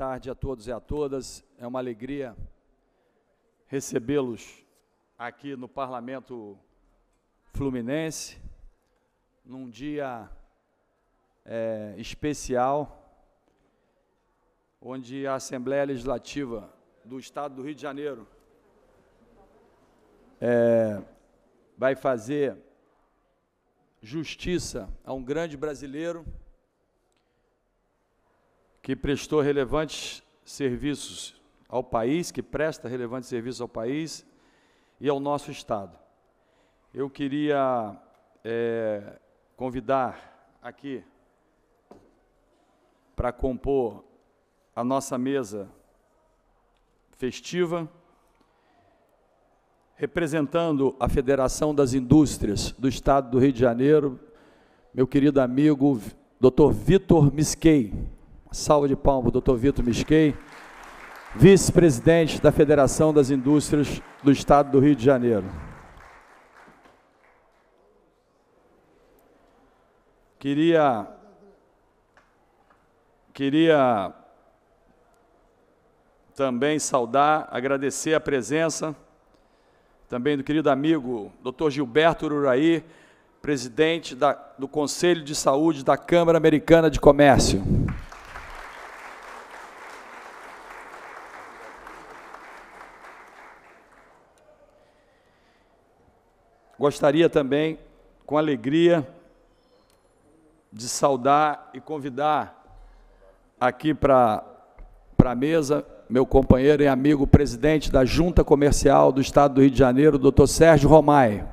tarde a todos e a todas. É uma alegria recebê-los aqui no Parlamento Fluminense, num dia é, especial, onde a Assembleia Legislativa do Estado do Rio de Janeiro é, vai fazer justiça a um grande brasileiro que prestou relevantes serviços ao país, que presta relevantes serviços ao país e ao nosso Estado. Eu queria é, convidar aqui para compor a nossa mesa festiva, representando a Federação das Indústrias do Estado do Rio de Janeiro, meu querido amigo Dr. Vitor Misquei, Salva de palmas, doutor Vitor Misquei, vice-presidente da Federação das Indústrias do Estado do Rio de Janeiro. Queria, queria também saudar, agradecer a presença também do querido amigo Dr. Gilberto Ururaí, presidente da, do Conselho de Saúde da Câmara Americana de Comércio. Gostaria também, com alegria, de saudar e convidar aqui para a mesa meu companheiro e amigo presidente da Junta Comercial do Estado do Rio de Janeiro, doutor Sérgio Romai.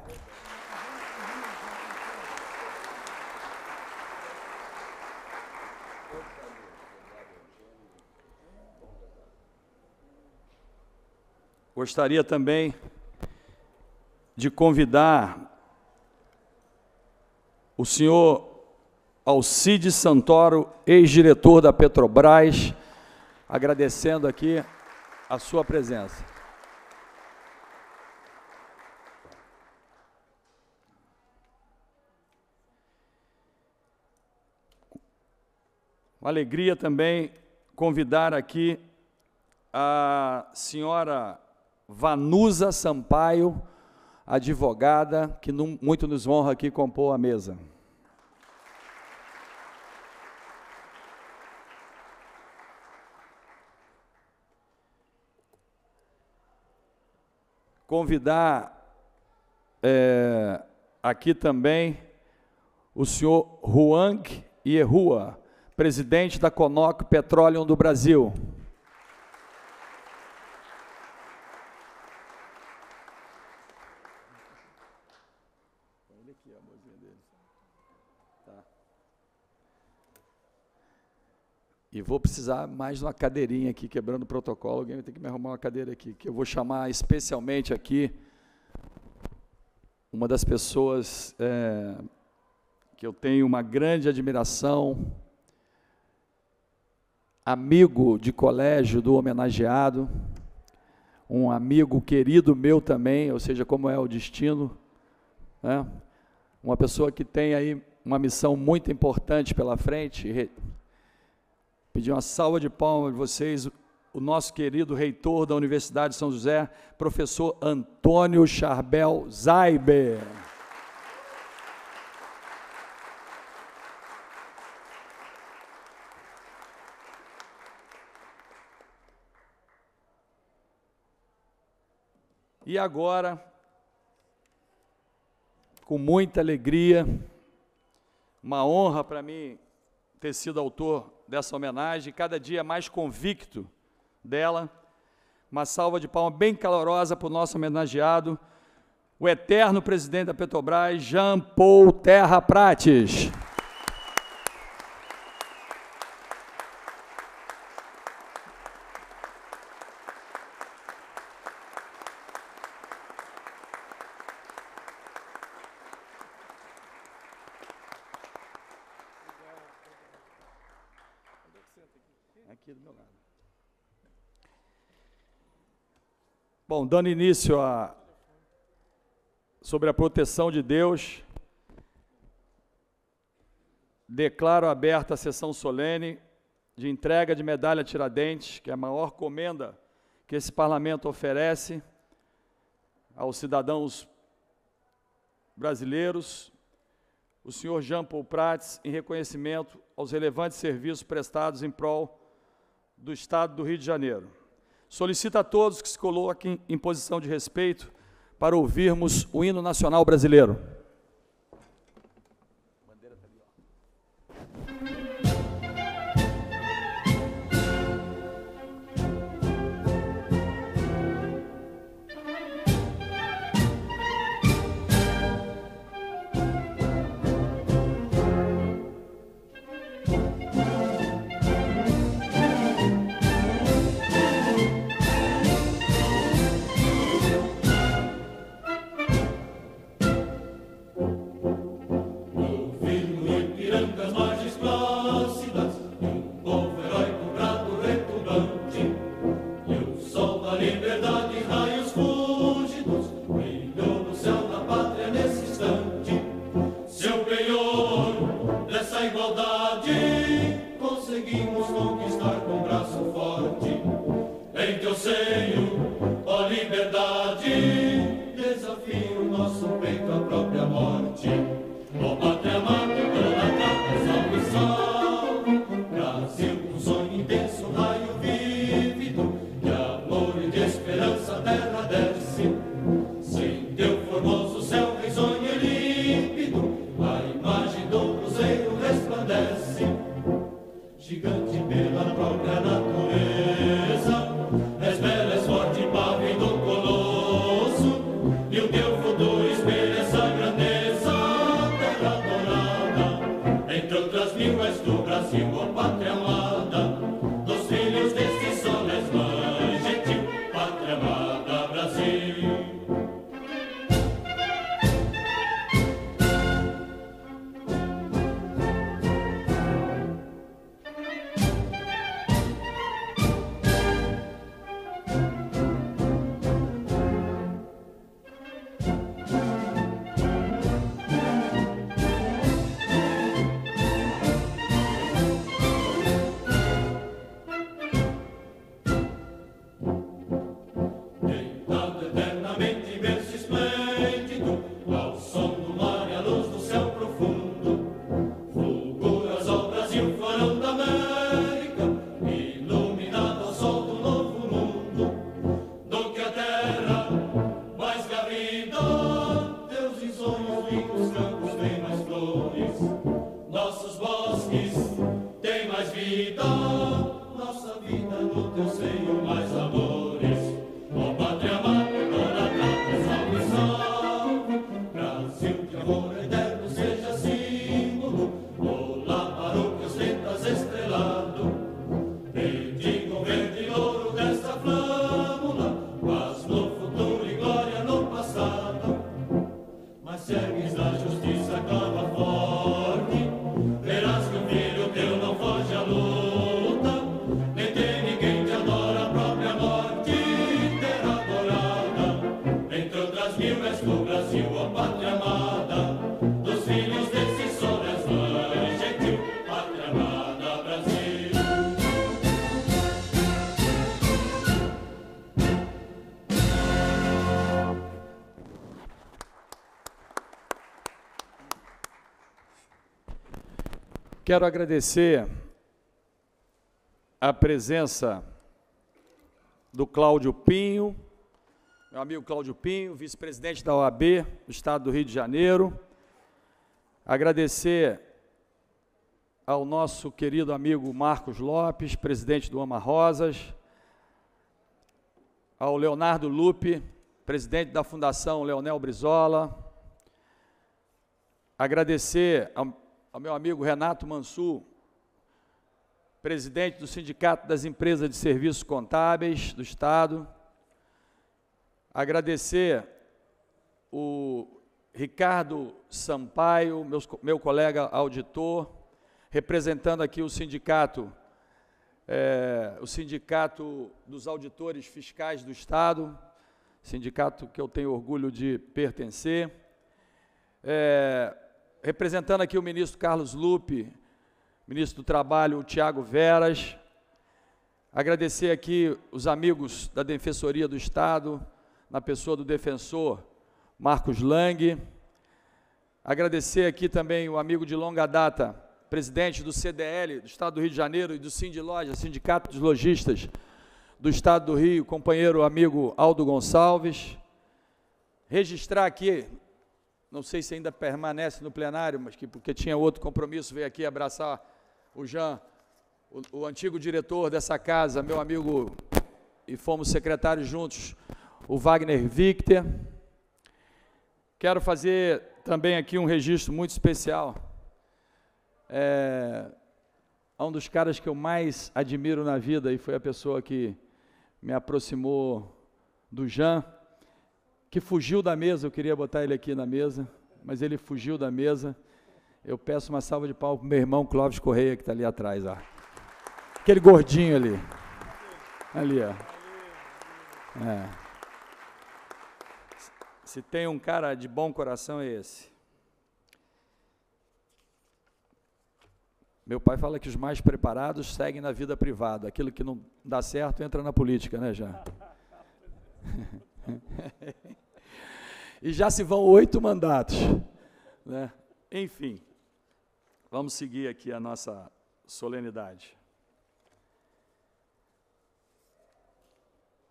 Gostaria também de convidar o senhor Alcides Santoro, ex-diretor da Petrobras, agradecendo aqui a sua presença. Uma alegria também convidar aqui a senhora Vanusa Sampaio, advogada, que muito nos honra aqui compor a mesa. Convidar é, aqui também o senhor Huang Yehua, presidente da Conoco Petroleum do Brasil. E vou precisar mais de uma cadeirinha aqui, quebrando o protocolo. Alguém vai ter que me arrumar uma cadeira aqui, que eu vou chamar especialmente aqui uma das pessoas é, que eu tenho uma grande admiração, amigo de colégio do homenageado, um amigo querido meu também, ou seja, como é o destino, né? uma pessoa que tem aí uma missão muito importante pela frente Pedir uma salva de palmas de vocês, o nosso querido reitor da Universidade de São José, professor Antônio Charbel Zaiber. E agora, com muita alegria, uma honra para mim ter sido autor dessa homenagem, cada dia mais convicto dela. Uma salva de palmas bem calorosa para o nosso homenageado, o eterno presidente da Petrobras, Jean Paul Terra Prates. aqui do meu lado. Bom, dando início a sobre a proteção de Deus, declaro aberta a sessão solene de entrega de medalha Tiradentes, que é a maior comenda que esse parlamento oferece aos cidadãos brasileiros, o senhor Jean Paul Prats, em reconhecimento aos relevantes serviços prestados em prol do Estado do Rio de Janeiro. Solicito a todos que se coloquem em posição de respeito para ouvirmos o hino nacional brasileiro. Quero agradecer a presença do Cláudio Pinho, meu amigo Cláudio Pinho, vice-presidente da OAB do Estado do Rio de Janeiro. Agradecer ao nosso querido amigo Marcos Lopes, presidente do Ama Rosas, ao Leonardo Lupe, presidente da Fundação Leonel Brizola. Agradecer ao ao meu amigo Renato Mansur, presidente do Sindicato das Empresas de Serviços Contábeis do Estado, agradecer o Ricardo Sampaio, meu, meu colega auditor, representando aqui o sindicato, é, o sindicato dos auditores fiscais do Estado, sindicato que eu tenho orgulho de pertencer. É, representando aqui o ministro Carlos Lupe, ministro do Trabalho, o Tiago Veras. Agradecer aqui os amigos da Defensoria do Estado, na pessoa do defensor Marcos Lang. Agradecer aqui também o amigo de longa data, presidente do CDL do Estado do Rio de Janeiro e do Sind Loja, Sindicato dos Lojistas do Estado do Rio, companheiro amigo Aldo Gonçalves. Registrar aqui não sei se ainda permanece no plenário, mas que porque tinha outro compromisso, veio aqui abraçar o Jean, o, o antigo diretor dessa casa, meu amigo, e fomos secretários juntos, o Wagner Victor. Quero fazer também aqui um registro muito especial. É, a um dos caras que eu mais admiro na vida e foi a pessoa que me aproximou do Jean, que fugiu da mesa, eu queria botar ele aqui na mesa, mas ele fugiu da mesa. Eu peço uma salva de palmas para meu irmão Clóvis Correia, que está ali atrás. Ó. Aquele gordinho ali. Ali, ó. É. Se tem um cara de bom coração, é esse. Meu pai fala que os mais preparados seguem na vida privada. Aquilo que não dá certo entra na política, né, já? e já se vão oito mandatos. Né? Enfim, vamos seguir aqui a nossa solenidade.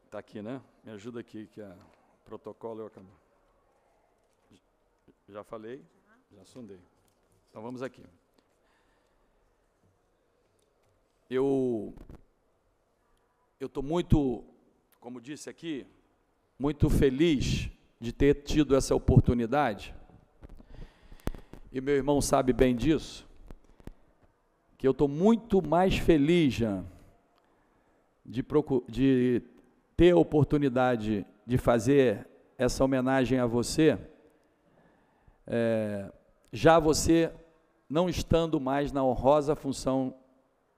Está aqui, né? Me ajuda aqui, que é protocolo eu acabo. Já falei, já sondei. Então vamos aqui. Eu eu estou muito, como disse aqui, muito feliz de ter tido essa oportunidade, e meu irmão sabe bem disso, que eu estou muito mais feliz, Jean, de, de ter a oportunidade de fazer essa homenagem a você, é, já você não estando mais na honrosa função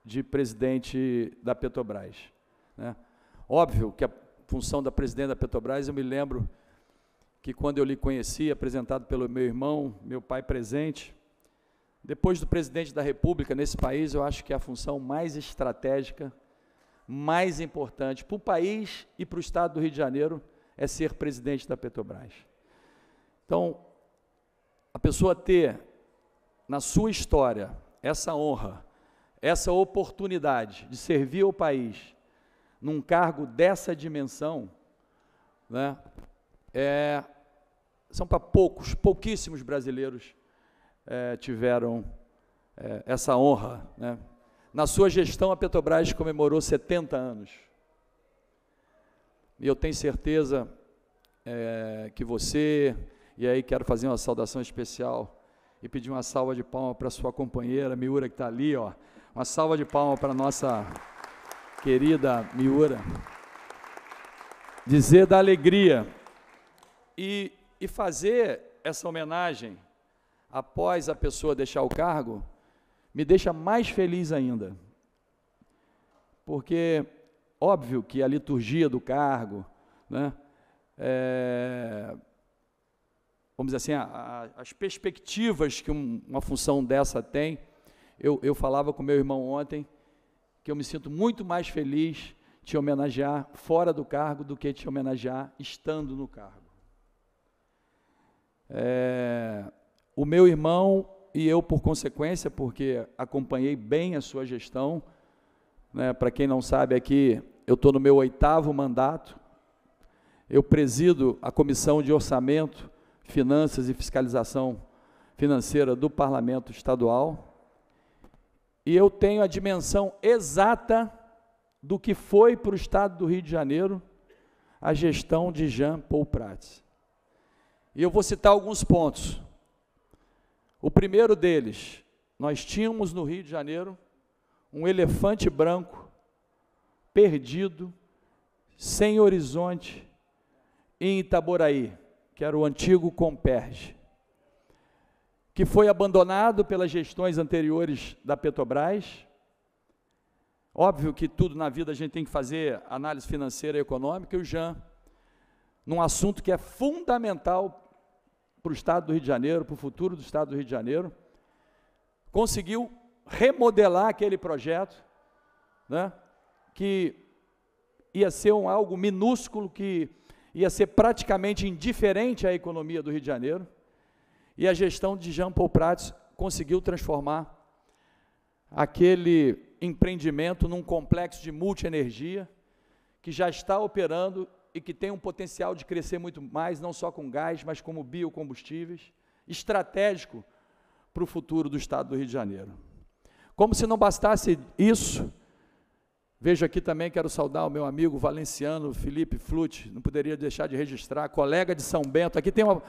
de presidente da Petrobras. Né? Óbvio que a função da presidente da Petrobras, eu me lembro que quando eu lhe conheci, apresentado pelo meu irmão, meu pai presente, depois do presidente da República nesse país, eu acho que é a função mais estratégica, mais importante para o país e para o estado do Rio de Janeiro é ser presidente da Petrobras. Então, a pessoa ter na sua história essa honra, essa oportunidade de servir ao país num cargo dessa dimensão, né, é são para poucos, pouquíssimos brasileiros é, tiveram é, essa honra. Né? Na sua gestão, a Petrobras comemorou 70 anos. E eu tenho certeza é, que você, e aí quero fazer uma saudação especial e pedir uma salva de palma para sua companheira, Miura, que está ali, ó. Uma salva de palma para nossa querida Miura. Dizer da alegria e e fazer essa homenagem após a pessoa deixar o cargo me deixa mais feliz ainda. Porque, óbvio que a liturgia do cargo, né, é, vamos dizer assim, a, a, as perspectivas que um, uma função dessa tem, eu, eu falava com meu irmão ontem que eu me sinto muito mais feliz te homenagear fora do cargo do que te homenagear estando no cargo. É, o meu irmão e eu, por consequência, porque acompanhei bem a sua gestão, né, para quem não sabe aqui, eu estou no meu oitavo mandato, eu presido a Comissão de Orçamento, Finanças e Fiscalização Financeira do Parlamento Estadual, e eu tenho a dimensão exata do que foi para o Estado do Rio de Janeiro a gestão de Jean Paul Prats. E eu vou citar alguns pontos. O primeiro deles, nós tínhamos no Rio de Janeiro um elefante branco, perdido, sem horizonte, em Itaboraí, que era o antigo Comperge, que foi abandonado pelas gestões anteriores da Petrobras. Óbvio que tudo na vida a gente tem que fazer análise financeira e econômica, e o Jean, num assunto que é fundamental para o Estado do Rio de Janeiro, para o futuro do Estado do Rio de Janeiro, conseguiu remodelar aquele projeto, né, que ia ser um algo minúsculo, que ia ser praticamente indiferente à economia do Rio de Janeiro, e a gestão de Jean Paul Prats conseguiu transformar aquele empreendimento num complexo de multienergia que já está operando e que tem um potencial de crescer muito mais, não só com gás, mas como biocombustíveis, estratégico para o futuro do estado do Rio de Janeiro. Como se não bastasse isso, vejo aqui também, quero saudar o meu amigo valenciano Felipe Flute, não poderia deixar de registrar, colega de São Bento, aqui tem, uma,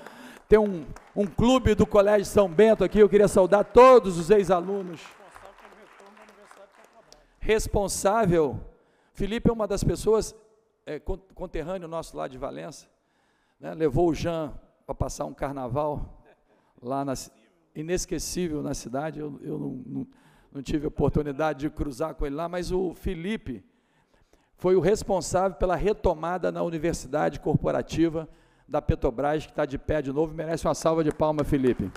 tem um, um clube do Colégio São Bento aqui, eu queria saudar todos os ex-alunos. Responsável, Felipe é uma das pessoas é, conterrâneo nosso lá de Valença, né, levou o Jean para passar um carnaval lá na, inesquecível na cidade. Eu, eu não, não, não tive oportunidade de cruzar com ele lá, mas o Felipe foi o responsável pela retomada na universidade corporativa da Petrobras, que está de pé de novo. Merece uma salva de palma, Felipe.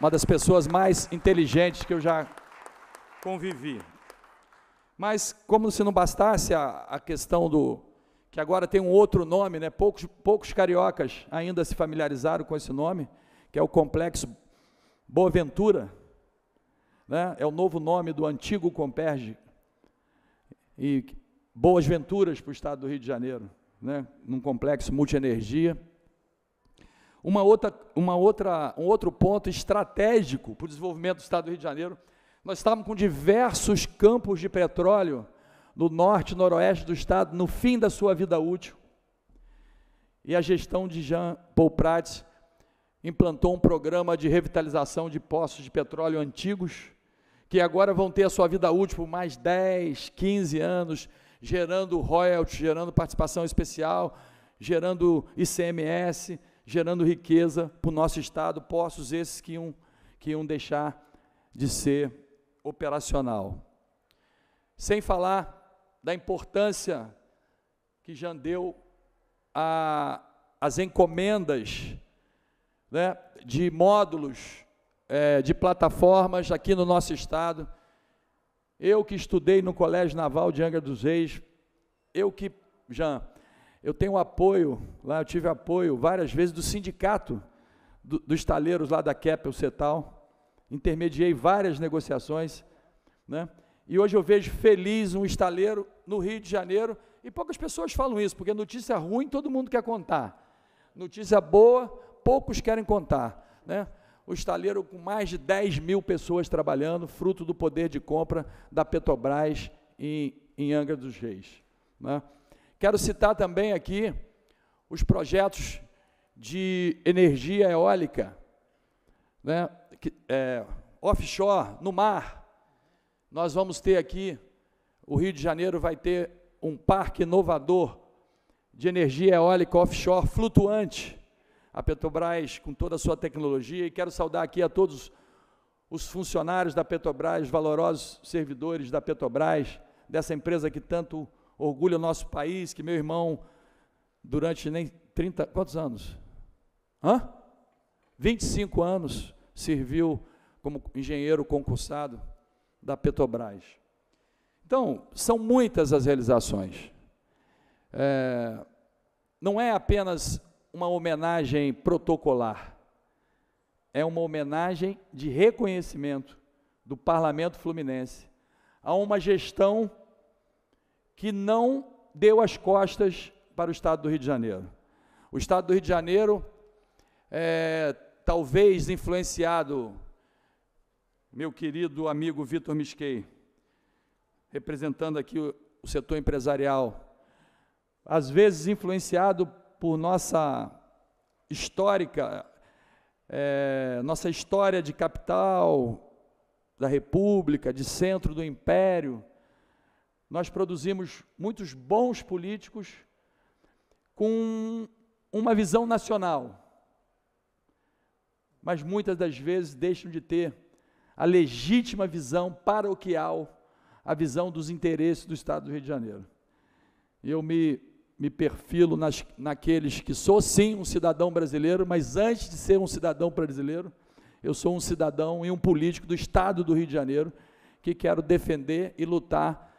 Uma das pessoas mais inteligentes que eu já convivi. Mas, como se não bastasse a, a questão do. que agora tem um outro nome, né? Poucos, poucos cariocas ainda se familiarizaram com esse nome, que é o Complexo Ventura, né? é o novo nome do antigo Comperge. E boas venturas para o estado do Rio de Janeiro, né? num complexo multienergia. Uma outra, uma outra, um outro ponto estratégico para o desenvolvimento do estado do Rio de Janeiro nós estávamos com diversos campos de petróleo no norte e noroeste do estado, no fim da sua vida útil. E a gestão de Jean Paul Prats implantou um programa de revitalização de poços de petróleo antigos, que agora vão ter a sua vida útil por mais 10, 15 anos, gerando royalties, gerando participação especial, gerando ICMS, gerando riqueza para o nosso Estado, poços esses que iam, que iam deixar de ser operacional. Sem falar da importância que já deu as encomendas né, de módulos, é, de plataformas aqui no nosso estado. Eu que estudei no Colégio Naval de Angra dos Reis, eu que, Jean, eu tenho apoio, lá eu tive apoio várias vezes do sindicato do, dos taleiros lá da Keppel Cetal, intermediei várias negociações, né? E hoje eu vejo feliz um estaleiro no Rio de Janeiro, e poucas pessoas falam isso, porque notícia ruim todo mundo quer contar. Notícia boa, poucos querem contar. Né? O estaleiro com mais de 10 mil pessoas trabalhando, fruto do poder de compra da Petrobras em, em Angra dos Reis. Né? Quero citar também aqui os projetos de energia eólica. Né? é, offshore, no mar. Nós vamos ter aqui, o Rio de Janeiro vai ter um parque inovador de energia eólica offshore flutuante. A Petrobras, com toda a sua tecnologia, e quero saudar aqui a todos os funcionários da Petrobras, valorosos servidores da Petrobras, dessa empresa que tanto orgulha o nosso país, que meu irmão, durante nem 30, quantos anos? Hã? 25 anos, serviu como engenheiro concursado da Petrobras. Então, são muitas as realizações. É, não é apenas uma homenagem protocolar, é uma homenagem de reconhecimento do Parlamento Fluminense a uma gestão que não deu as costas para o Estado do Rio de Janeiro. O Estado do Rio de Janeiro é, talvez influenciado, meu querido amigo Vitor Misquei, representando aqui o, o setor empresarial, às vezes influenciado por nossa histórica, é, nossa história de capital da República, de centro do Império, nós produzimos muitos bons políticos com uma visão nacional mas muitas das vezes deixam de ter a legítima visão paroquial, a visão dos interesses do Estado do Rio de Janeiro. Eu me, me perfilo nas, naqueles que sou sim um cidadão brasileiro, mas antes de ser um cidadão brasileiro, eu sou um cidadão e um político do Estado do Rio de Janeiro que quero defender e lutar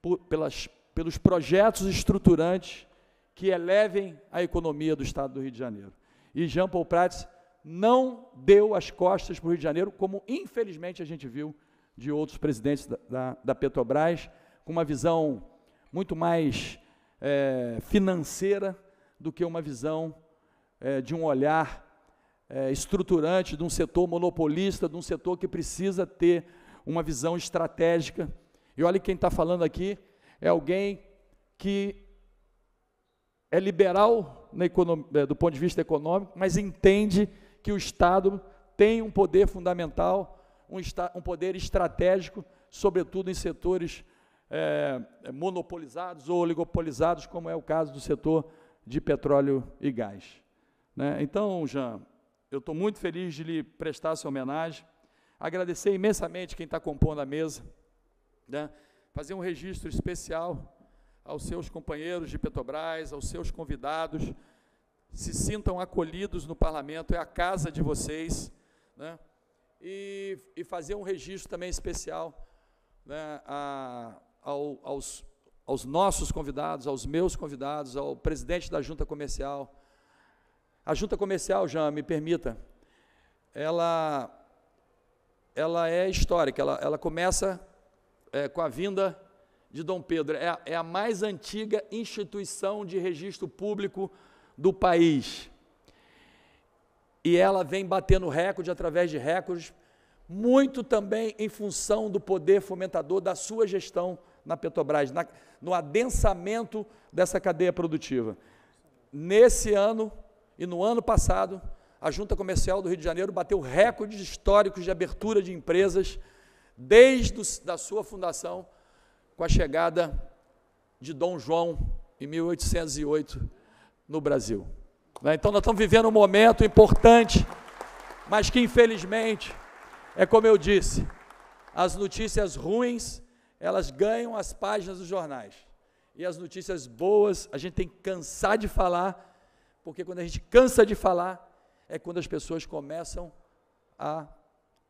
por, pelas, pelos projetos estruturantes que elevem a economia do Estado do Rio de Janeiro. E Jean Paul Prats não deu as costas para o Rio de Janeiro, como infelizmente a gente viu de outros presidentes da, da, da Petrobras, com uma visão muito mais é, financeira do que uma visão é, de um olhar é, estruturante de um setor monopolista, de um setor que precisa ter uma visão estratégica. E olha quem está falando aqui é alguém que é liberal economia, do ponto de vista econômico, mas entende que o Estado tem um poder fundamental, um, um poder estratégico, sobretudo em setores é, monopolizados ou oligopolizados, como é o caso do setor de petróleo e gás. Né? Então, Jean, eu estou muito feliz de lhe prestar essa homenagem, agradecer imensamente quem está compondo a mesa, né? fazer um registro especial aos seus companheiros de Petrobras, aos seus convidados, se sintam acolhidos no parlamento, é a casa de vocês, né? e, e fazer um registro também especial né, a, ao, aos, aos nossos convidados, aos meus convidados, ao presidente da junta comercial. A junta comercial, já me permita, ela, ela é histórica, ela, ela começa é, com a vinda de Dom Pedro, é, é a mais antiga instituição de registro público do país. E ela vem batendo recorde através de recordes, muito também em função do poder fomentador da sua gestão na Petrobras, na, no adensamento dessa cadeia produtiva. Nesse ano e no ano passado, a Junta Comercial do Rio de Janeiro bateu recordes históricos de abertura de empresas desde a da sua fundação com a chegada de Dom João em 1808 no Brasil. Né? Então, nós estamos vivendo um momento importante, mas que, infelizmente, é como eu disse, as notícias ruins, elas ganham as páginas dos jornais. E as notícias boas, a gente tem que cansar de falar, porque quando a gente cansa de falar, é quando as pessoas começam a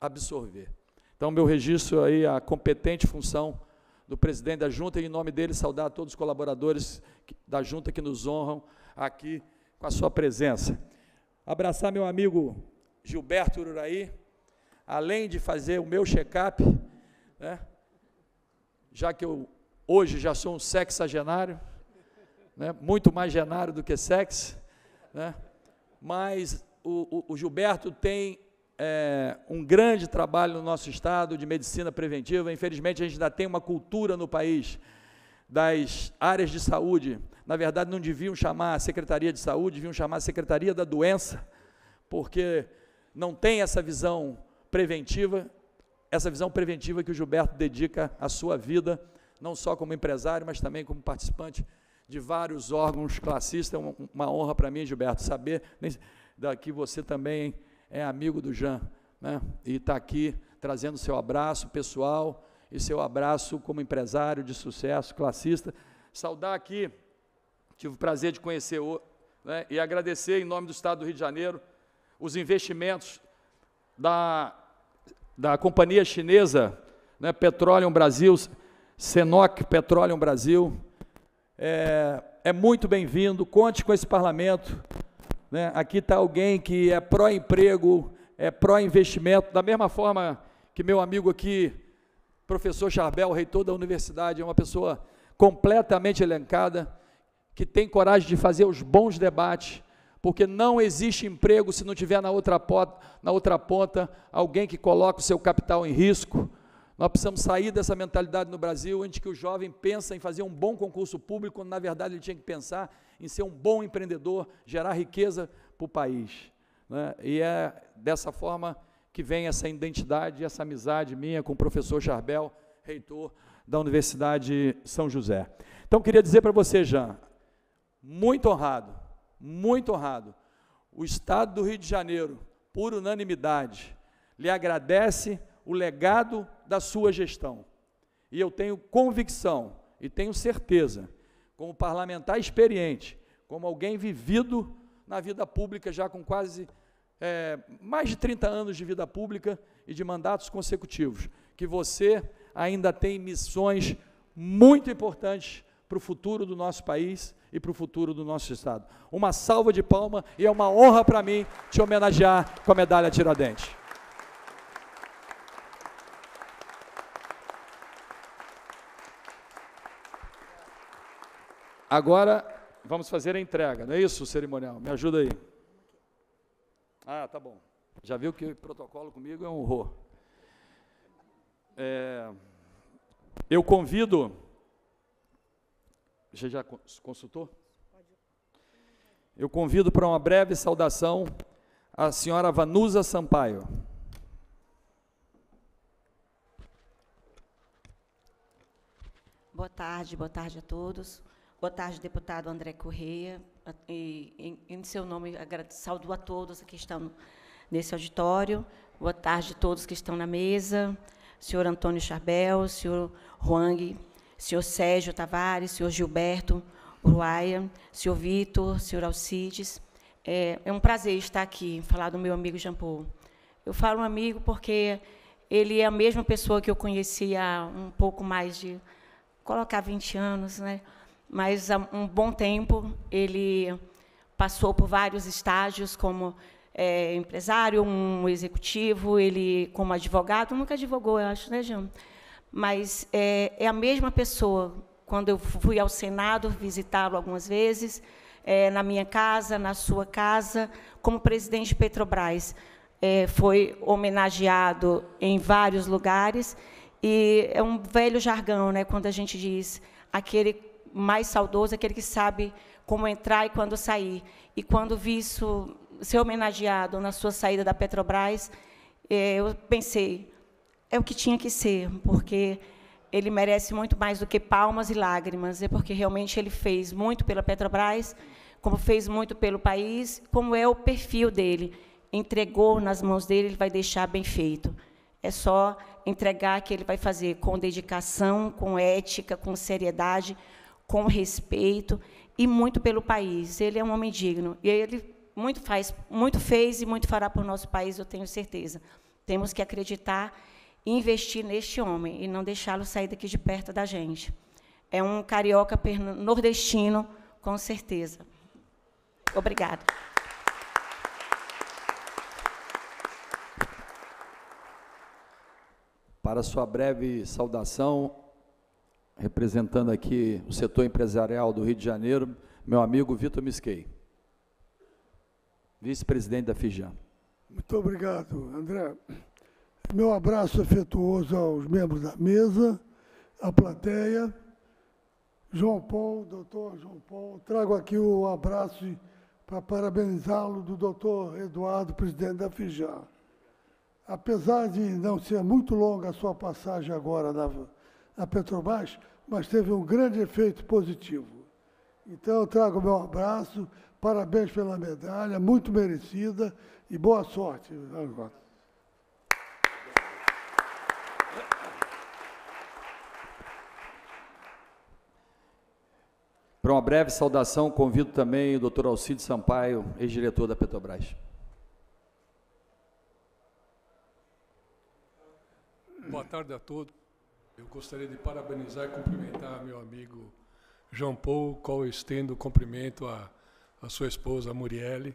absorver. Então, meu registro aí, a competente função do presidente da junta, e em nome dele saudar a todos os colaboradores da junta que nos honram aqui com a sua presença. Abraçar meu amigo Gilberto Ururaí, além de fazer o meu check-up, né, já que eu hoje já sou um sexagenário, né, muito mais genário do que sexo, né, mas o, o, o Gilberto tem é, um grande trabalho no nosso estado de medicina preventiva. Infelizmente, a gente ainda tem uma cultura no país das áreas de saúde, na verdade não deviam chamar a Secretaria de Saúde, deviam chamar a Secretaria da Doença, porque não tem essa visão preventiva, essa visão preventiva que o Gilberto dedica à sua vida, não só como empresário, mas também como participante de vários órgãos classistas. É uma honra para mim, Gilberto, saber que você também é amigo do Jean, né? e está aqui trazendo seu abraço pessoal, e seu abraço como empresário de sucesso, classista. Saudar aqui, tive o prazer de conhecer o, né, e agradecer em nome do Estado do Rio de Janeiro os investimentos da, da companhia chinesa né, Petroleum Brasil, Senoc Petroleum Brasil. É, é muito bem-vindo, conte com esse parlamento. Né? Aqui está alguém que é pró-emprego, é pró-investimento, da mesma forma que meu amigo aqui, professor Charbel, reitor da universidade, é uma pessoa completamente elencada, que tem coragem de fazer os bons debates, porque não existe emprego se não tiver na outra, ponta, na outra ponta alguém que coloca o seu capital em risco. Nós precisamos sair dessa mentalidade no Brasil, onde que o jovem pensa em fazer um bom concurso público, quando na verdade ele tinha que pensar em ser um bom empreendedor, gerar riqueza para o país. Né? E é dessa forma que vem essa identidade, essa amizade minha com o professor Charbel, reitor da Universidade São José. Então, queria dizer para você, Jean, muito honrado, muito honrado. O Estado do Rio de Janeiro, por unanimidade, lhe agradece o legado da sua gestão. E eu tenho convicção e tenho certeza, como parlamentar experiente, como alguém vivido na vida pública já com quase é, mais de 30 anos de vida pública e de mandatos consecutivos, que você ainda tem missões muito importantes para o futuro do nosso país e para o futuro do nosso Estado. Uma salva de palma e é uma honra para mim te homenagear com a medalha Tiradentes. Agora vamos fazer a entrega, não é isso, cerimonial? Me ajuda aí. Ah, tá bom. Já viu que protocolo comigo é um horror. É, eu convido. Você já consultou? Eu convido para uma breve saudação a senhora Vanusa Sampaio. Boa tarde, boa tarde a todos. Boa tarde, deputado André Correia, e, em, em, seu nome, saúdo a todos que estão nesse auditório. Boa tarde a todos que estão na mesa. Senhor Antônio Charbel, senhor Huang, senhor Sérgio Tavares, senhor Gilberto Uruaia, senhor Vitor, senhor Alcides. É, é um prazer estar aqui, falar do meu amigo Jean Paul. Eu falo um amigo porque ele é a mesma pessoa que eu conheci há um pouco mais de, colocar 20 anos, né? mas há um bom tempo ele passou por vários estágios como é, empresário, um executivo, ele como advogado, nunca advogou, eu acho, né, Jean? Mas é, é a mesma pessoa. Quando eu fui ao Senado visitá-lo algumas vezes, é, na minha casa, na sua casa, como presidente Petrobras, é, foi homenageado em vários lugares. E é um velho jargão, né, quando a gente diz aquele mais saudoso, aquele que sabe como entrar e quando sair. E quando vi isso ser homenageado na sua saída da Petrobras, é, eu pensei, é o que tinha que ser, porque ele merece muito mais do que palmas e lágrimas, é porque realmente ele fez muito pela Petrobras, como fez muito pelo país, como é o perfil dele. Entregou nas mãos dele, ele vai deixar bem feito. É só entregar que ele vai fazer com dedicação, com ética, com seriedade, com respeito e muito pelo país. Ele é um homem digno e ele muito faz, muito fez e muito fará por nosso país, eu tenho certeza. Temos que acreditar e investir neste homem e não deixá-lo sair daqui de perto da gente. É um carioca nordestino, com certeza. Obrigada. Para sua breve saudação, representando aqui o setor empresarial do Rio de Janeiro, meu amigo Vitor Misquei, vice-presidente da FIJAM. Muito obrigado, André. Meu abraço afetuoso aos membros da mesa, à plateia. João Paulo, doutor João Paulo, trago aqui o abraço para parabenizá-lo do doutor Eduardo, presidente da FIJAM. Apesar de não ser muito longa a sua passagem agora na, a Petrobras, mas teve um grande efeito positivo. Então, eu trago meu abraço, parabéns pela medalha, muito merecida e boa sorte. Para uma breve saudação, convido também o doutor Alcide Sampaio, ex-diretor da Petrobras. Boa tarde a todos. Eu gostaria de parabenizar e cumprimentar meu amigo João Paul, qual eu estendo cumprimento à sua esposa, Murielle.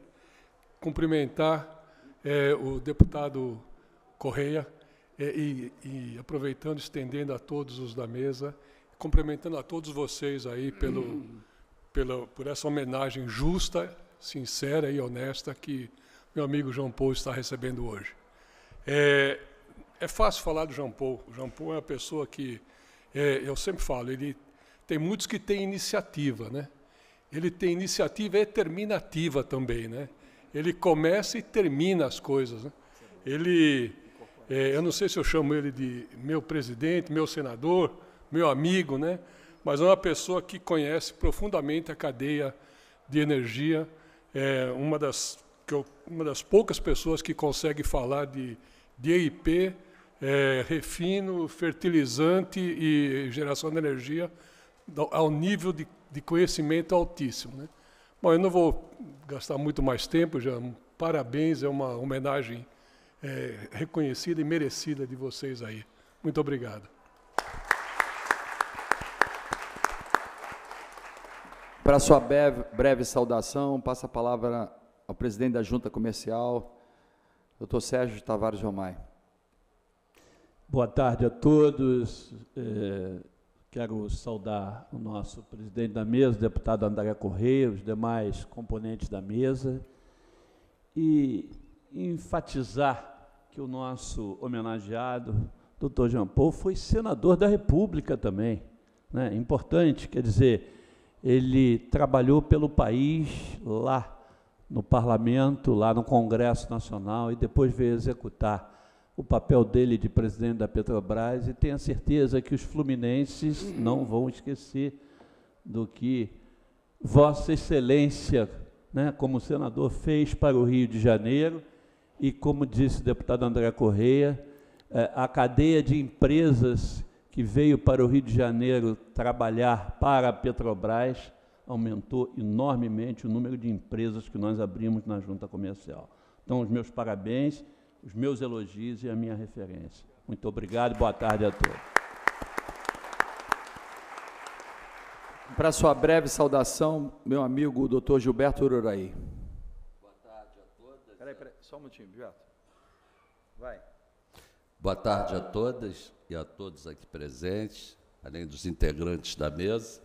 Cumprimentar é, o deputado Correia é, e, e, aproveitando, estendendo a todos os da mesa, cumprimentando a todos vocês aí pelo, pela, por essa homenagem justa, sincera e honesta que meu amigo João Paul está recebendo hoje. É, é fácil falar do Jean Paul. O Jean Paul é uma pessoa que, é, eu sempre falo, ele tem muitos que têm iniciativa, né? Ele tem iniciativa e terminativa também, né? Ele começa e termina as coisas, né? Ele, é, eu não sei se eu chamo ele de meu presidente, meu senador, meu amigo, né? Mas é uma pessoa que conhece profundamente a cadeia de energia, é uma das que eu, uma das poucas pessoas que consegue falar de, de EIP é, refino, fertilizante e geração de energia ao nível de, de conhecimento altíssimo. Né? Bom, eu não vou gastar muito mais tempo, já parabéns, é uma homenagem é, reconhecida e merecida de vocês aí. Muito obrigado. Para sua breve, breve saudação, passa a palavra ao presidente da Junta Comercial, doutor Sérgio Tavares Romai. Boa tarde a todos. É, quero saudar o nosso presidente da mesa, o deputado André Correia, os demais componentes da mesa e enfatizar que o nosso homenageado, doutor Jean Paul, foi senador da República também. Né? Importante, quer dizer, ele trabalhou pelo país lá no parlamento, lá no Congresso Nacional e depois veio executar o papel dele de presidente da Petrobras e tenha certeza que os fluminenses não vão esquecer do que Vossa Excelência, né, como senador, fez para o Rio de Janeiro e, como disse o deputado André Correia, eh, a cadeia de empresas que veio para o Rio de Janeiro trabalhar para a Petrobras aumentou enormemente o número de empresas que nós abrimos na junta comercial. Então, os meus parabéns os meus elogios e a minha referência. Muito obrigado, e boa tarde a todos. Para sua breve saudação, meu amigo Dr. Gilberto Ururaí. Boa tarde a todas. Peraí, peraí, só um minutinho, Gilberto. Vai. Boa tarde a todas e a todos aqui presentes, além dos integrantes da mesa.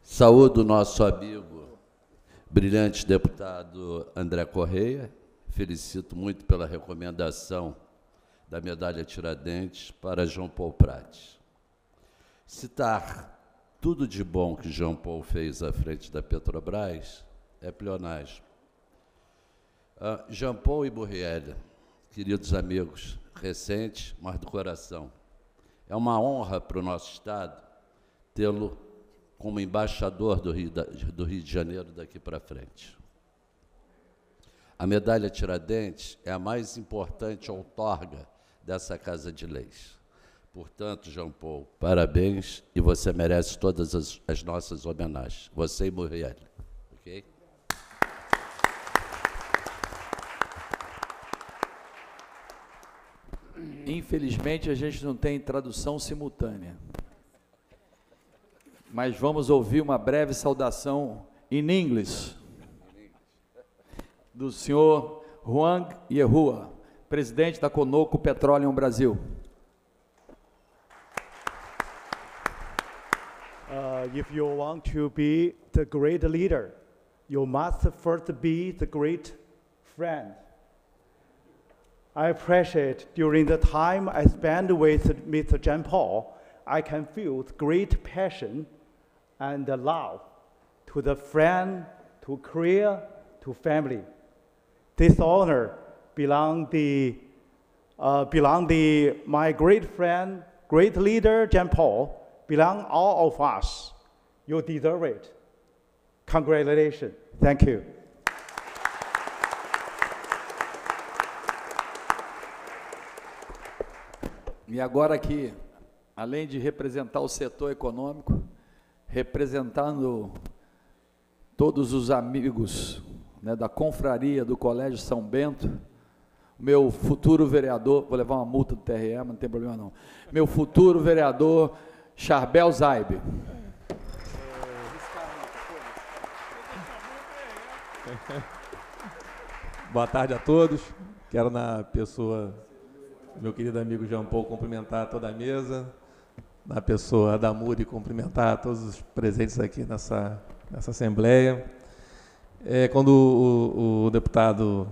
Saúdo o nosso amigo, brilhante deputado André Correia, felicito muito pela recomendação da medalha Tiradentes para João Paulo Prates. Citar tudo de bom que João Paulo fez à frente da Petrobras é pleonagem. Uh, ah, Paulo Paul e Burriel, queridos amigos, recentes, mas do coração. É uma honra para o nosso Estado tê-lo como embaixador do Rio, da, do Rio de Janeiro daqui para frente. A medalha Tiradentes é a mais importante outorga dessa Casa de Leis. Portanto, João Paulo, parabéns e você merece todas as, as nossas homenagens. Você e Muriel. Ok? Infelizmente, a gente não tem tradução simultânea. Mas vamos ouvir uma breve saudação em in inglês. do senhor Juan Yehua, presidente da Conoco Petroleum Brasil. Uh, if you want to be the great leader, you must first be the great friend. I appreciate during the time I spent with Mr. Jean Paul, I can feel great passion and love to the friend, to career, to family. This honor belong the uh, belong the my great friend, great leader John Paul. Belong all of us. You deserve it. Congratulations. Thank you. E agora aqui, além de representar o setor econômico, representando todos os amigos né, da confraria do Colégio São Bento, meu futuro vereador, vou levar uma multa do TRE, mas não tem problema não, meu futuro vereador Charbel Zaib. Boa tarde a todos. Quero, na pessoa meu querido amigo Jean Paul, cumprimentar toda a mesa, na pessoa da Muri, cumprimentar todos os presentes aqui nessa, nessa Assembleia é, quando o, o, deputado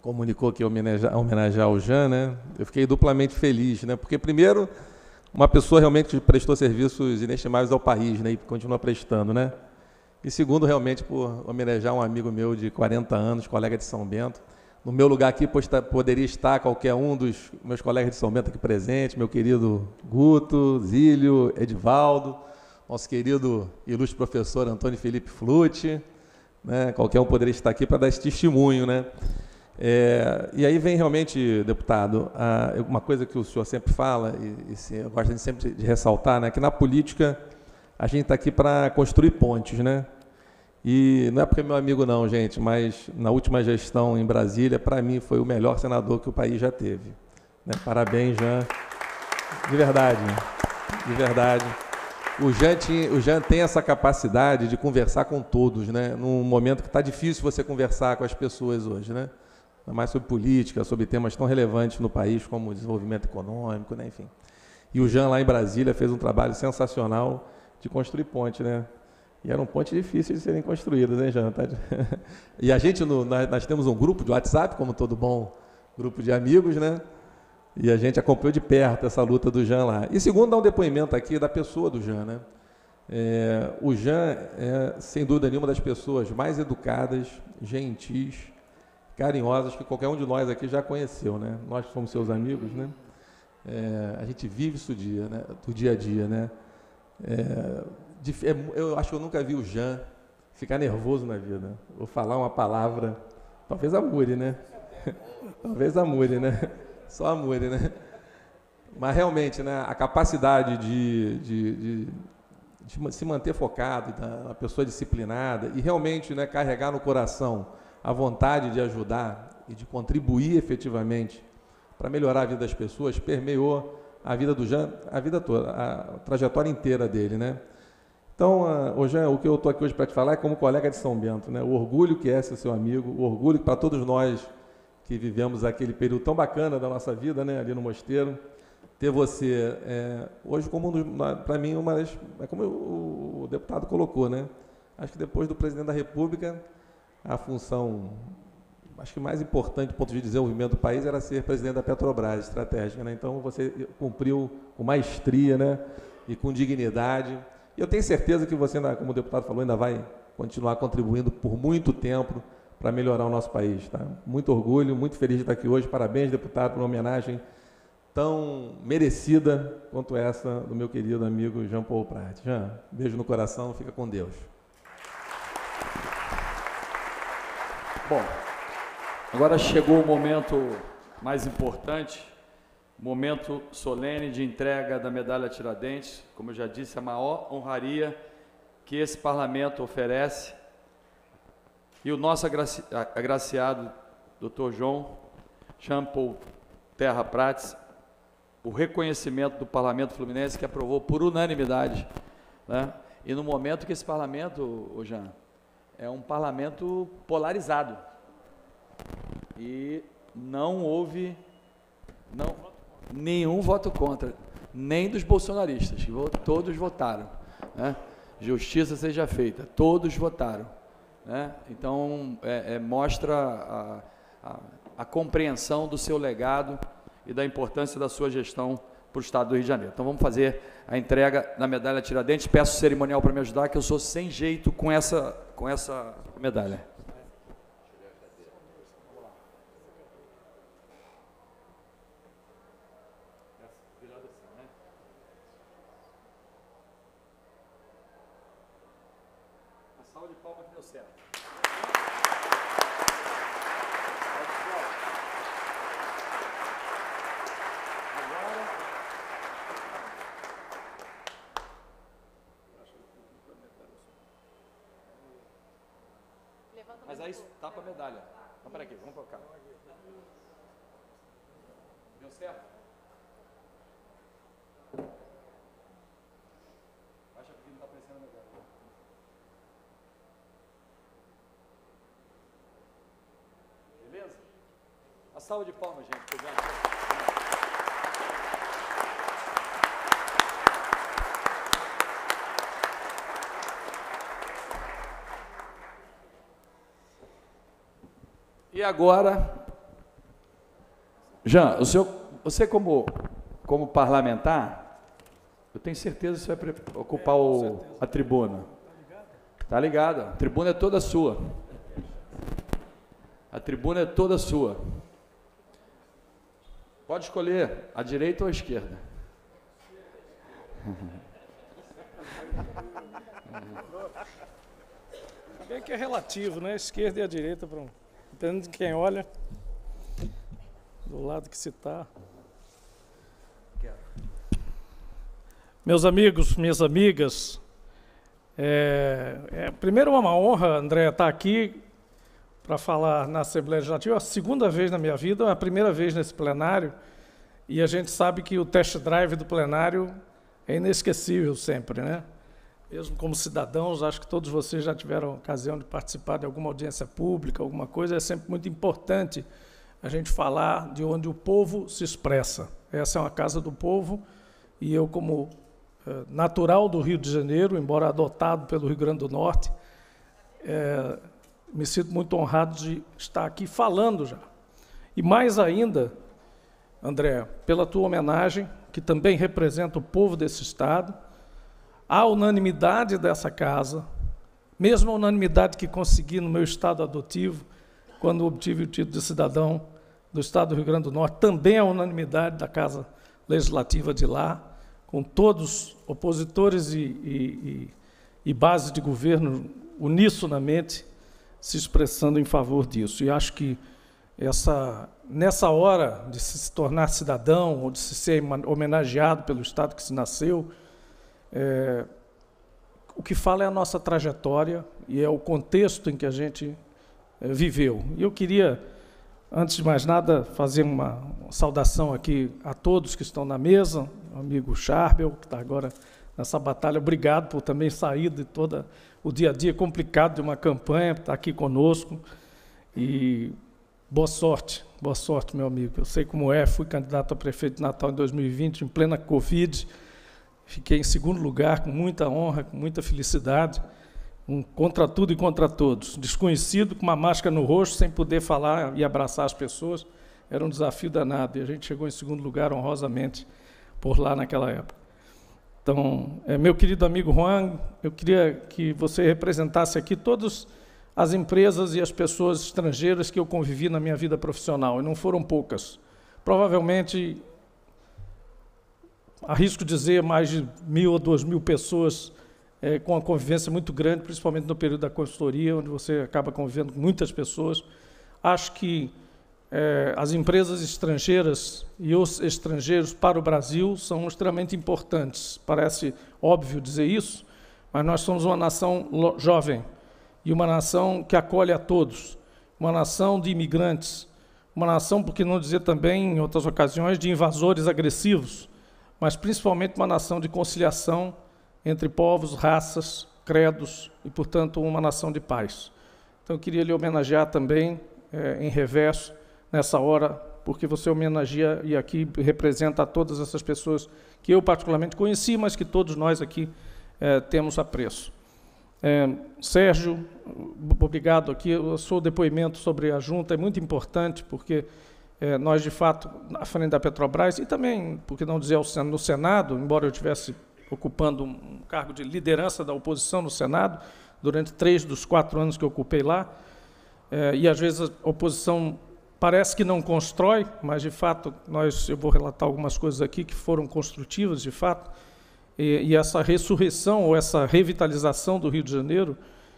comunicou que ia homenagear, homenagear o Jean, né, eu fiquei duplamente feliz, né, porque, primeiro, uma pessoa realmente prestou serviços inestimáveis ao país né, e continua prestando. Né? E, segundo, realmente, por homenagear um amigo meu de 40 anos, colega de São Bento. No meu lugar aqui tá, poderia estar qualquer um dos meus colegas de São Bento aqui presente, meu querido Guto, Zílio, Edivaldo, nosso querido ilustre professor Antônio Felipe Flute, né? Qualquer um poderia estar aqui para dar esse testemunho, né? É, e aí vem realmente, deputado, a, uma coisa que o senhor sempre fala, e, e se, eu gosto de sempre de ressaltar, né, que na política a gente está aqui para construir pontes, né? E não é porque é meu amigo não, gente, mas na última gestão em Brasília, para mim foi o melhor senador que o país já teve. Né? Parabéns, Jean. De verdade, de verdade. O Jean, tinha, o Jean tem essa capacidade de conversar com todos, né? Num momento que está difícil você conversar com as pessoas hoje, né? Mais sobre política, sobre temas tão relevantes no país como desenvolvimento econômico, né? enfim. E o Jean lá em Brasília fez um trabalho sensacional de construir ponte, né? E eram pontes difíceis de serem construídas, hein, Jean? Tá e a gente, nós, temos um grupo de WhatsApp, como todo bom grupo de amigos, né? E a gente acompanhou de perto essa luta do Jean lá. E segundo, dá um depoimento aqui da pessoa do Jean, né? É, o Jean é, sem dúvida nenhuma, das pessoas mais educadas, gentis, carinhosas que qualquer um de nós aqui já conheceu, né? Nós somos seus amigos, né? É, a gente vive isso dia, né? do dia a dia, né? É, é eu acho que eu nunca vi o Jean ficar nervoso na vida, ou falar uma palavra, talvez amule, né? talvez amule, né? Só Muri, né? Mas realmente, né, a capacidade de, de, de, de se manter focado, da, tá? a pessoa disciplinada e realmente né, carregar no coração a vontade de ajudar e de contribuir efetivamente para melhorar a vida das pessoas permeou a vida do Jean, a vida toda, a trajetória inteira dele, né? Então, uh, Jean, o que eu estou aqui hoje para te falar é como colega de São Bento, né? O orgulho que é ser seu amigo, o orgulho para todos nós que vivemos aquele período tão bacana da nossa vida, né, ali no mosteiro. Ter você é, hoje como para mim uma das, é como o, o deputado colocou, né? Acho que depois do presidente da República, a função acho que mais importante do ponto de desenvolvimento do país era ser presidente da Petrobras, estratégica, né? Então você cumpriu com maestria, né? E com dignidade. E eu tenho certeza que você, como o deputado falou, ainda vai continuar contribuindo por muito tempo para melhorar o nosso país. Tá? Muito orgulho, muito feliz de estar aqui hoje. Parabéns, deputado, por uma homenagem tão merecida quanto essa do meu querido amigo Jean Paul Prat. Jean, beijo no coração, fica com Deus. Bom, agora chegou o momento mais importante, momento solene de entrega da medalha Tiradentes, como eu já disse, a maior honraria que esse parlamento oferece e o nosso agraci agraciado, doutor João Champou Terra Prates, o reconhecimento do Parlamento Fluminense que aprovou por unanimidade. Né? E no momento que esse parlamento, o Jean, é um parlamento polarizado. E não houve não, nenhum voto contra, nem dos bolsonaristas, todos votaram. Né? Justiça seja feita, todos votaram. Né? Então, é, é, mostra a, a, a, compreensão do seu legado e da importância da sua gestão para o Estado do Rio de Janeiro. Então, vamos fazer a entrega da medalha Tiradentes. Peço o cerimonial para me ajudar, que eu sou sem jeito com essa, com essa medalha. com a medalha. Então, peraí, vamos colocar. Deu certo? Baixa porque não está aparecendo a medalha. Né? Beleza? A salva de palmas, gente. Obrigado. E agora, Jean, o senhor, você como, como parlamentar, eu tenho certeza que você vai ocupar é, o, a tribuna. Tá ligado? A tribuna é toda sua. A tribuna é toda sua. Pode escolher a direita ou a esquerda. Bem que é relativo, né? A esquerda e a direita para um. Dependendo de quem olha, do lado que se está. Meus amigos, minhas amigas, é, é, primeiro uma honra, André, estar aqui para falar na Assembleia Legislativa. É a segunda vez na minha vida, é a primeira vez nesse plenário. E a gente sabe que o test drive do plenário é inesquecível sempre, né? mesmo como cidadãos, acho que todos vocês já tiveram ocasião de participar de alguma audiência pública, alguma coisa, é sempre muito importante a gente falar de onde o povo se expressa. Essa é uma casa do povo e eu, como eh, natural do Rio de Janeiro, embora adotado pelo Rio Grande do Norte, eh, me sinto muito honrado de estar aqui falando já. E mais ainda, André, pela tua homenagem, que também representa o povo desse Estado a unanimidade dessa casa, mesmo a unanimidade que consegui no meu estado adotivo, quando obtive o título de cidadão do estado do Rio Grande do Norte, também é a unanimidade da casa legislativa de lá, com todos opositores e, e, e, e base de governo unissonamente se expressando em favor disso. E acho que essa, nessa hora de se tornar cidadão ou de se ser homenageado pelo Estado que se nasceu, é, o que fala é a nossa trajetória e é o contexto em que a gente é, viveu. E eu queria, antes de mais nada, fazer uma saudação aqui a todos que estão na mesa, amigo Charbel, que está agora nessa batalha. Obrigado por também sair de todo o dia a dia complicado de uma campanha, estar tá aqui conosco. E boa sorte, boa sorte, meu amigo. Eu sei como é, fui candidato a prefeito de Natal em 2020, em plena Covid Fiquei em segundo lugar, com muita honra, com muita felicidade, um contra tudo e contra todos. Desconhecido, com uma máscara no rosto, sem poder falar e abraçar as pessoas, era um desafio danado. E a gente chegou em segundo lugar honrosamente por lá naquela época. Então, é, meu querido amigo Juan, eu queria que você representasse aqui todas as empresas e as pessoas estrangeiras que eu convivi na minha vida profissional, e não foram poucas. Provavelmente arrisco dizer, mais de mil ou duas mil pessoas é, com uma convivência muito grande, principalmente no período da consultoria, onde você acaba convivendo com muitas pessoas. Acho que é, as empresas estrangeiras e os estrangeiros para o Brasil são extremamente importantes. Parece óbvio dizer isso, mas nós somos uma nação jovem e uma nação que acolhe a todos, uma nação de imigrantes, uma nação, por que não dizer também, em outras ocasiões, de invasores agressivos mas principalmente uma nação de conciliação entre povos, raças, credos e, portanto, uma nação de paz. Então, eu queria lhe homenagear também, é, em reverso, nessa hora, porque você homenageia e aqui representa todas essas pessoas que eu particularmente conheci, mas que todos nós aqui é, temos apreço. É, Sérgio, obrigado aqui. O seu depoimento sobre a junta é muito importante, porque é, nós, de fato, à frente da Petrobras, e também, por que não dizer, no Senado, embora eu estivesse ocupando um cargo de liderança da oposição no Senado, durante três dos quatro anos que eu ocupei lá, é, e às vezes a oposição parece que não constrói, mas de fato, nós, eu vou relatar algumas coisas aqui que foram construtivas, de fato, e, e essa ressurreição ou essa revitalização do Rio de Janeiro,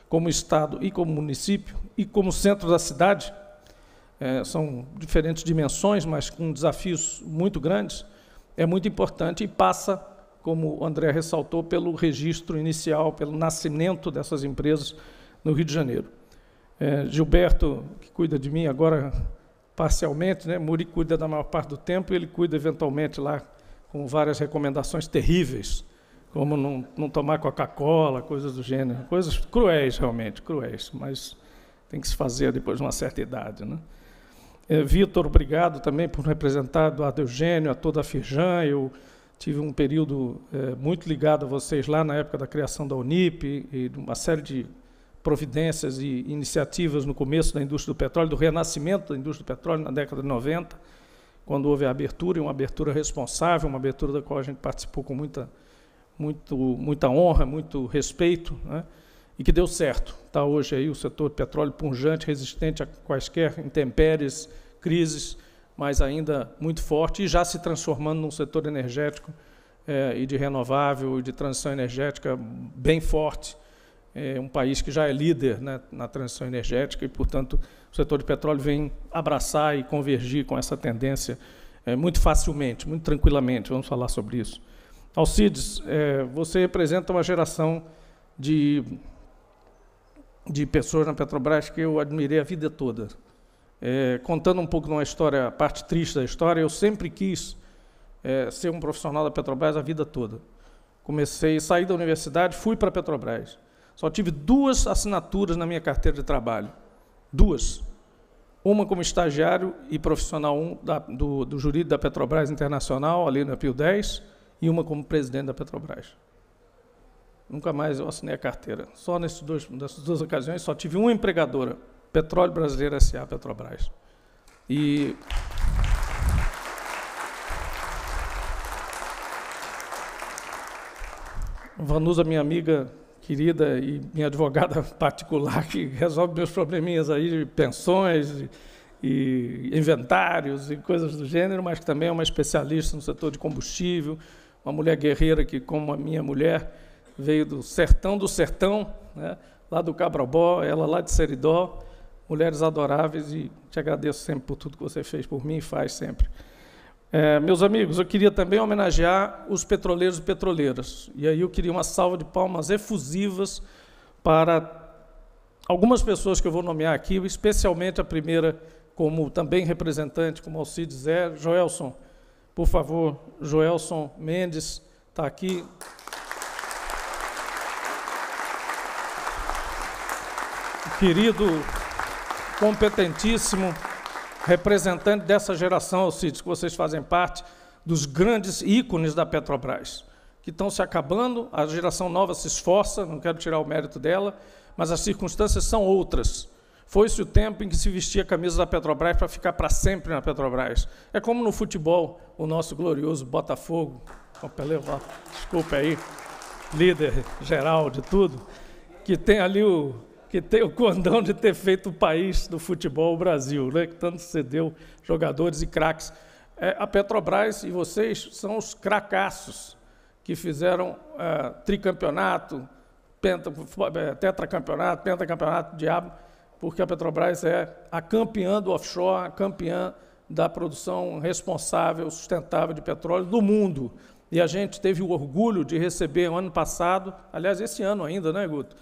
como Estado e como município, e como centro da cidade, é, são diferentes dimensões, mas com desafios muito grandes, é muito importante e passa, como o André ressaltou, pelo registro inicial, pelo nascimento dessas empresas no Rio de Janeiro. É, Gilberto, que cuida de mim agora parcialmente, né? Muri cuida da maior parte do tempo e ele cuida eventualmente lá com várias recomendações terríveis, como não, não tomar Coca-Cola, coisas do gênero, coisas cruéis realmente, cruéis, mas tem que se fazer depois de uma certa idade, né? É, Vitor, obrigado também por representar Eduardo Eugênio, a toda a Firjan. Eu tive um período é, muito ligado a vocês lá na época da criação da Unip e de uma série de providências e iniciativas no começo da indústria do petróleo, do renascimento da indústria do petróleo na década de 90, quando houve a abertura, e uma abertura responsável, uma abertura da qual a gente participou com muita, muito, muita honra, muito respeito. Né? e que deu certo. Está hoje aí o setor petróleo punjante, resistente a quaisquer intempéries, crises, mas ainda muito forte e já se transformando num setor energético é, e de renovável e de transição energética bem forte. É um país que já é líder né, na transição energética e, portanto, o setor de petróleo vem abraçar e convergir com essa tendência é, muito facilmente, muito tranquilamente. Vamos falar sobre isso. Alcides, é, você representa uma geração de de pessoas na Petrobras que eu admirei a vida toda. É, contando um pouco de uma história, a parte triste da história, eu sempre quis é, ser um profissional da Petrobras a vida toda. Comecei, saí da universidade, fui para a Petrobras. Só tive duas assinaturas na minha carteira de trabalho. Duas. Uma como estagiário e profissional um da, do, do jurídico da Petrobras Internacional, ali na Pio 10, e uma como presidente da Petrobras. Nunca mais eu assinei a carteira. Só nesses dois, nessas duas ocasiões, só tive uma empregadora, Petróleo Brasileiro S.A. Petrobras. E... Vanusa, minha amiga querida e minha advogada particular, que resolve meus probleminhas aí de pensões e, e inventários e coisas do gênero, mas que também é uma especialista no setor de combustível, uma mulher guerreira que, como a minha mulher, veio do sertão do sertão, né? lá do Cabrobó, ela lá de Seridó, mulheres adoráveis e te agradeço sempre por tudo que você fez por mim e faz sempre. É, meus amigos, eu queria também homenagear os petroleiros e petroleiras. E aí eu queria uma salva de palmas efusivas para algumas pessoas que eu vou nomear aqui, especialmente a primeira, como também representante, como Alcides é, Joelson. Por favor, Joelson Mendes está aqui. querido, competentíssimo representante dessa geração, Alcides, que vocês fazem parte dos grandes ícones da Petrobras, que estão se acabando, a geração nova se esforça, não quero tirar o mérito dela, mas as circunstâncias são outras. Foi-se o tempo em que se vestia a camisa da Petrobras para ficar para sempre na Petrobras. É como no futebol, o nosso glorioso Botafogo, o Pelé, desculpa aí, líder geral de tudo, que tem ali o que tem o condão de ter feito o país do futebol o Brasil, né? que tanto cedeu jogadores e craques. É, a Petrobras e vocês são os cracassos que fizeram é, tricampeonato, penta, é, tetracampeonato, pentacampeonato, diabo, porque a Petrobras é a campeã do offshore, a campeã da produção responsável, sustentável de petróleo do mundo. E a gente teve o orgulho de receber ano passado, aliás, esse ano ainda, né, Guto?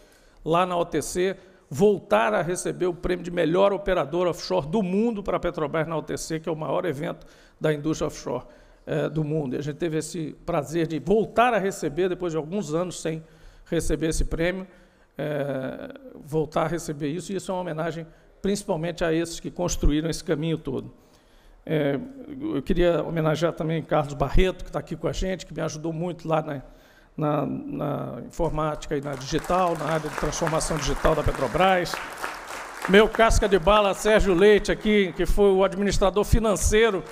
lá na OTC, voltar a receber o prêmio de melhor operador offshore do mundo para a Petrobras na OTC, que é o maior evento da indústria offshore eh, do mundo. E a gente teve esse prazer de voltar a receber, depois de alguns anos sem receber esse prêmio, eh, voltar a receber isso, e isso é uma homenagem principalmente a esses que construíram esse caminho todo. Eh, eu queria homenagear também Carlos Barreto, que está aqui com a gente, que me ajudou muito lá na na, na informática e na digital, na área de transformação digital da Petrobras. Meu casca de bala, Sérgio Leite, aqui, que foi o administrador financeiro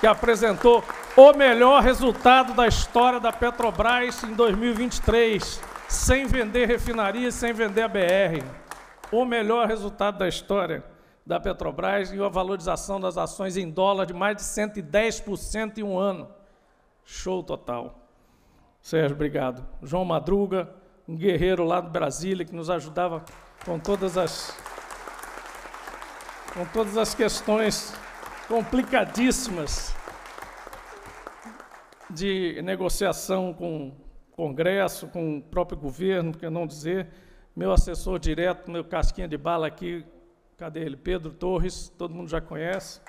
que apresentou o melhor resultado da história da Petrobras em 2023, sem vender refinaria, sem vender a BR. O melhor resultado da história da Petrobras e a valorização das ações em dólar de mais de 110% em um ano. Show total. Sérgio, obrigado. João Madruga, um guerreiro lá do Brasília que nos ajudava com todas as com todas as questões complicadíssimas de negociação com o Congresso, com o próprio governo, que não dizer, meu assessor direto, meu casquinha de bala aqui, cadê ele? Pedro Torres, todo mundo já conhece.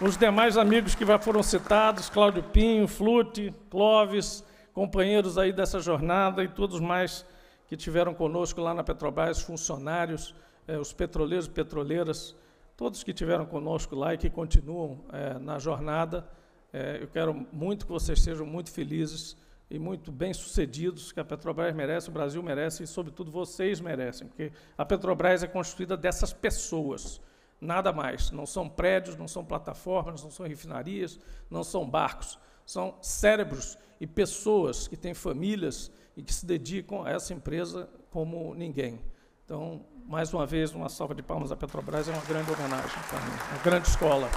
os demais amigos que já foram citados, Cláudio Pinho, Flute, Clóvis, companheiros aí dessa jornada e todos mais que tiveram conosco lá na Petrobras, funcionários, eh, os petroleiros e petroleiras, todos que tiveram conosco lá e que continuam eh, na jornada. Eh, eu quero muito que vocês sejam muito felizes e muito bem-sucedidos, que a Petrobras merece, o Brasil merece e, sobretudo, vocês merecem, porque a Petrobras é constituída dessas pessoas nada mais. Não são prédios, não são plataformas, não são refinarias, não são barcos. São cérebros e pessoas que têm famílias e que se dedicam a essa empresa como ninguém. Então, mais uma vez, uma salva de palmas à Petrobras é uma grande homenagem para mim, uma grande escola.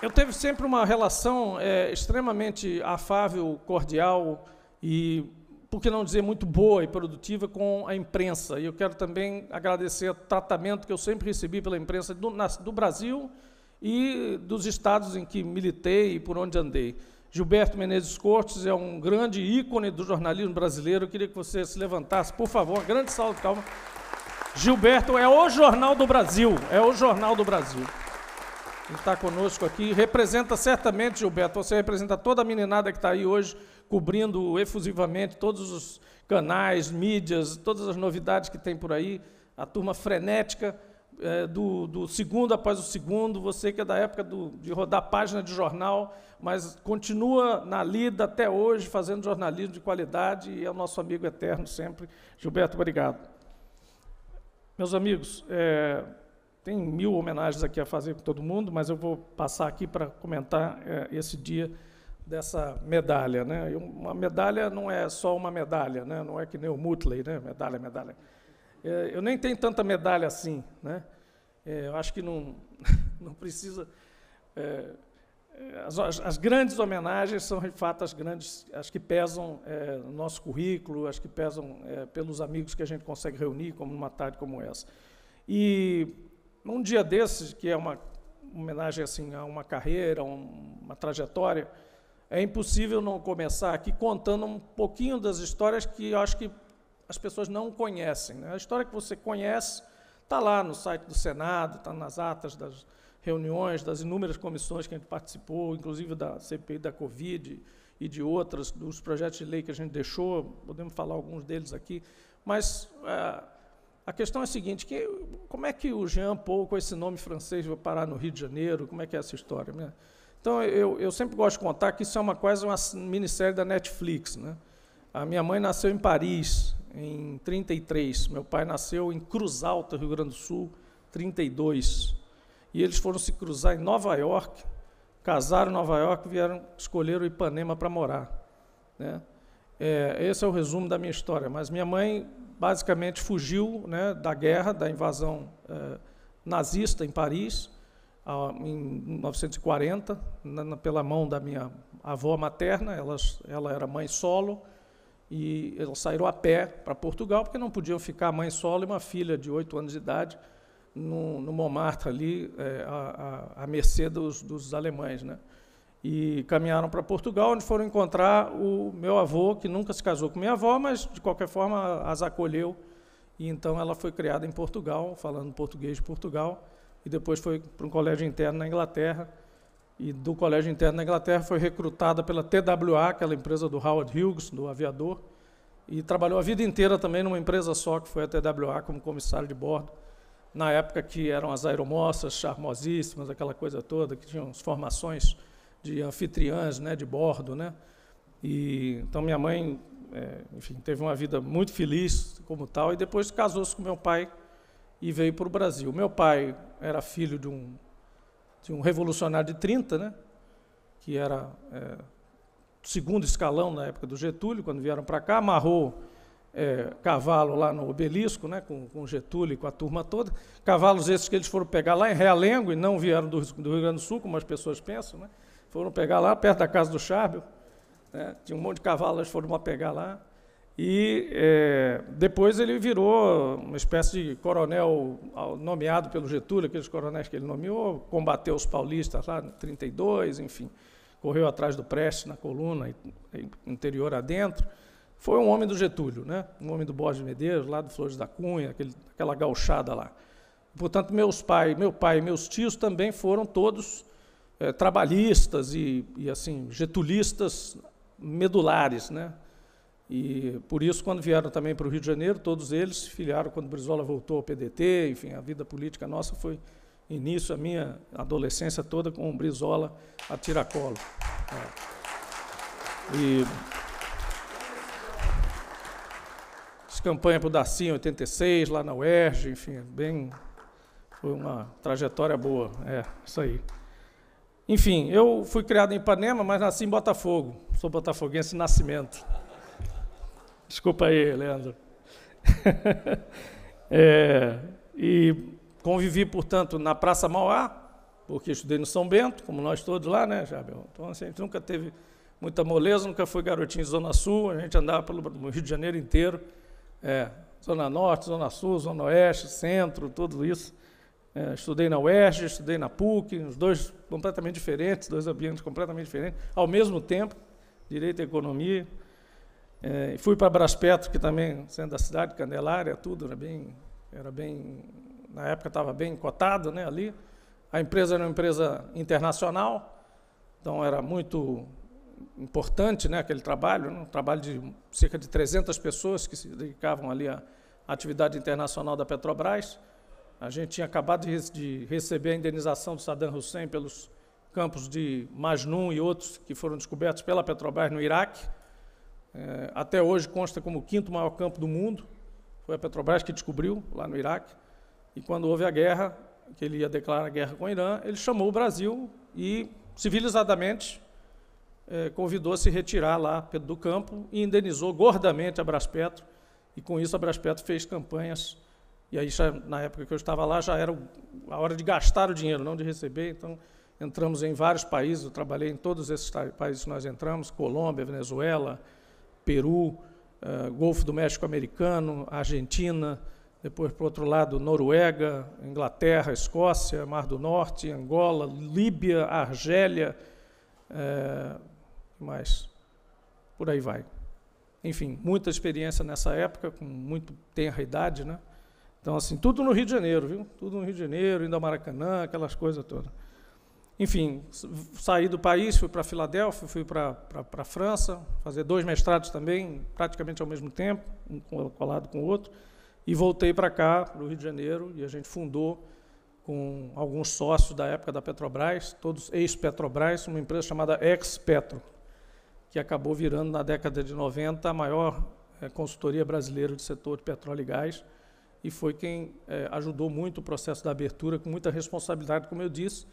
Eu teve sempre uma relação é, extremamente afável, cordial e por que não dizer muito boa e produtiva com a imprensa. E eu quero também agradecer o tratamento que eu sempre recebi pela imprensa do, na, do Brasil e dos estados em que militei e por onde andei. Gilberto Menezes Cortes é um grande ícone do jornalismo brasileiro. Eu queria que você se levantasse, por favor. Grande salve de calma. Gilberto é o Jornal do Brasil. É o Jornal do Brasil. Ele está conosco aqui. Representa certamente, Gilberto, você representa toda a meninada que está aí hoje cobrindo efusivamente todos os canais, mídias, todas as novidades que tem por aí, a turma frenética é, do, do, segundo após o segundo, você que é da época do, de rodar página de jornal, mas continua na lida até hoje, fazendo jornalismo de qualidade, e é o nosso amigo eterno sempre. Gilberto, obrigado. Meus amigos, é, tem mil homenagens aqui a fazer com todo mundo, mas eu vou passar aqui para comentar é, esse dia dessa medalha, né? E uma medalha não é só uma medalha, né? Não é que nem o Mutley, né? Medalha, medalha. É, eu nem tenho tanta medalha assim, né? É, eu acho que não não precisa. É, é as, as, grandes homenagens são de fato as grandes, as que pesam é, no nosso currículo, as que pesam é, pelos amigos que a gente consegue reunir, como numa tarde como essa. E num dia desses, que é uma homenagem assim a uma carreira, um, uma trajetória, é impossível não começar aqui contando um pouquinho das histórias que eu acho que as pessoas não conhecem. Né? A história que você conhece está lá no site do Senado, está nas atas das reuniões, das inúmeras comissões que a gente participou, inclusive da CPI da Covid e de outras, dos projetos de lei que a gente deixou, podemos falar alguns deles aqui, mas é, a questão é a seguinte, que, como é que o Jean Paul, com esse nome francês, vai parar no Rio de Janeiro, como é que é essa história? Né? Então, eu, eu sempre gosto de contar que isso é uma quase uma minissérie da Netflix. Né? A minha mãe nasceu em Paris, em 33. Meu pai nasceu em Cruz Alta, Rio Grande do Sul, 32. E eles foram se cruzar em Nova York, casaram em Nova York, vieram escolher o Ipanema para morar. Né? É, esse é o resumo da minha história. Mas minha mãe basicamente fugiu né, da guerra, da invasão é, nazista em Paris em 1940, na, pela mão da minha avó materna, ela, ela era mãe solo, e eles saíram a pé para Portugal, porque não podiam ficar mãe solo e uma filha de oito anos de idade no, no Montmartre, ali, é, à, mercê dos, dos alemães. Né? E caminharam para Portugal, onde foram encontrar o meu avô, que nunca se casou com minha avó, mas, de qualquer forma, as acolheu. E, então, ela foi criada em Portugal, falando português de Portugal, e depois foi para um colégio interno na Inglaterra. E do colégio interno na Inglaterra foi recrutada pela TWA, aquela empresa do Howard Hughes, do aviador, e trabalhou a vida inteira também numa empresa só, que foi a TWA, como comissário de bordo. Na época que eram as aeromoças charmosíssimas, aquela coisa toda, que tinham as formações de anfitriãs né, de bordo. Né? E, então, minha mãe é, enfim, teve uma vida muito feliz como tal, e depois casou-se com meu pai, e veio para o Brasil. Meu pai era filho de um, de um revolucionário de 30, né? que era é, segundo escalão na época do Getúlio, quando vieram para cá, amarrou é, cavalo lá no obelisco, né, com, com Getúlio e com a turma toda. Cavalos esses que eles foram pegar lá em Realengo, e não vieram do, do Rio Grande do Sul, como as pessoas pensam, né, foram pegar lá perto da casa do Chábel. Né, tinha um monte de cavalos, eles foram pegar lá. E é, depois ele virou uma espécie de coronel ah, nomeado pelo Getúlio, aqueles coronéis que ele nomeou, combateu os paulistas lá em 32, enfim, correu atrás do Prestes na coluna, interior adentro. Foi um homem do Getúlio, né? um homem do Borges Medeiros, lá do Flores da Cunha, aquele, aquela gauchada lá. Portanto, meus pai, meu pai e meus tios também foram todos é, trabalhistas e, e, assim, getulistas medulares, né? E por isso, quando vieram também para o Rio de Janeiro, todos eles se filiaram quando Brizola voltou ao PDT, enfim, a vida política nossa foi início, a minha adolescência toda com o Brizola a tiracolo. É. E fiz campanha para o Darcy em 86, lá na UERJ, enfim, bem, foi uma trajetória boa, é, isso aí. Enfim, eu fui criado em Ipanema, mas nasci em Botafogo, sou botafoguense de nascimento. Desculpa aí, Leandro. é, e convivi, portanto, na Praça Mauá, porque estudei no São Bento, como nós todos lá, né, Jabel? Então, assim, a gente nunca teve muita moleza, nunca foi garotinho Zona Sul, a gente andava pelo Rio de Janeiro inteiro, é, Zona Norte, Zona Sul, Zona Oeste, Centro, tudo isso. É, estudei na UERJ, estudei na PUC, os dois completamente diferentes, dois ambientes completamente diferentes, ao mesmo tempo, Direito e Economia, é, fui para Braspetro, que também, sendo da cidade, Candelária, tudo, era bem, era bem na época estava bem cotado né, ali. A empresa era uma empresa internacional, então era muito importante né, aquele trabalho, né, um trabalho de cerca de 300 pessoas que se dedicavam ali à atividade internacional da Petrobras. A gente tinha acabado de, de receber a indenização do Saddam Hussein pelos campos de Majnun e outros que foram descobertos pela Petrobras no Iraque. É, até hoje consta como o quinto maior campo do mundo. Foi a Petrobras que descobriu lá no Iraque. E quando houve a guerra, que ele ia declarar guerra com o Irã, ele chamou o Brasil e, civilizadamente, é, convidou a se retirar lá do campo e indenizou gordamente a Braspetro. E com isso a Braspetro fez campanhas. E aí, já, na época que eu estava lá, já era a hora de gastar o dinheiro, não de receber. Então, entramos em vários países, eu trabalhei em todos esses países que nós entramos, Colômbia, Venezuela, Peru, uh, Golfo do México Americano, Argentina, depois, por outro lado, Noruega, Inglaterra, Escócia, Mar do Norte, Angola, Líbia, Argélia, é, mais? Por aí vai. Enfim, muita experiência nessa época, com muito tenra idade, né? Então, assim, tudo no Rio de Janeiro, viu? Tudo no Rio de Janeiro, indo ao Maracanã, aquelas coisas todas enfim, saí do país, fui para Filadélfia, fui para a França, fazer dois mestrados também, praticamente ao mesmo tempo, um colado com o outro, e voltei para cá, para o Rio de Janeiro, e a gente fundou com alguns sócios da época da Petrobras, todos ex-Petrobras, uma empresa chamada Ex-Petro, que acabou virando, na década de 90, a maior é, consultoria brasileira de setor de petróleo e gás, e foi quem é, ajudou muito o processo da abertura, com muita responsabilidade, como eu disse,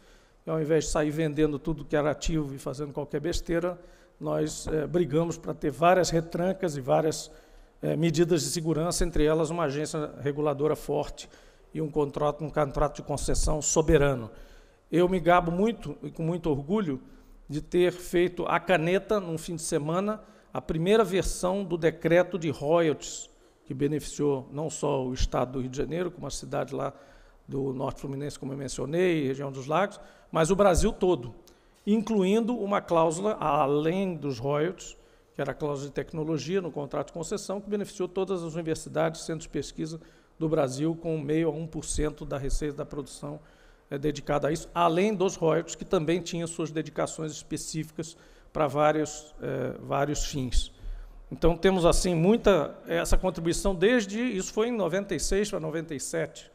e ao invés de sair vendendo tudo que era ativo e fazendo qualquer besteira, nós é, brigamos para ter várias retrancas e várias é, medidas de segurança, entre elas uma agência reguladora forte e um contrato, um contrato de concessão soberano. Eu me gabo muito e com muito orgulho de ter feito a caneta, num fim de semana, a primeira versão do decreto de royalties, que beneficiou não só o estado do Rio de Janeiro, como a cidade lá do Norte Fluminense, como eu mencionei, região dos Lagos, mas o Brasil todo, incluindo uma cláusula além dos royalties, que era a cláusula de tecnologia no contrato de concessão, que beneficiou todas as universidades, centros de pesquisa do Brasil com meio a 1% da receita da produção é, dedicada a isso, além dos royalties, que também tinham suas dedicações específicas para vários, é, vários fins. Então temos assim muita essa contribuição desde isso foi em 96 para 97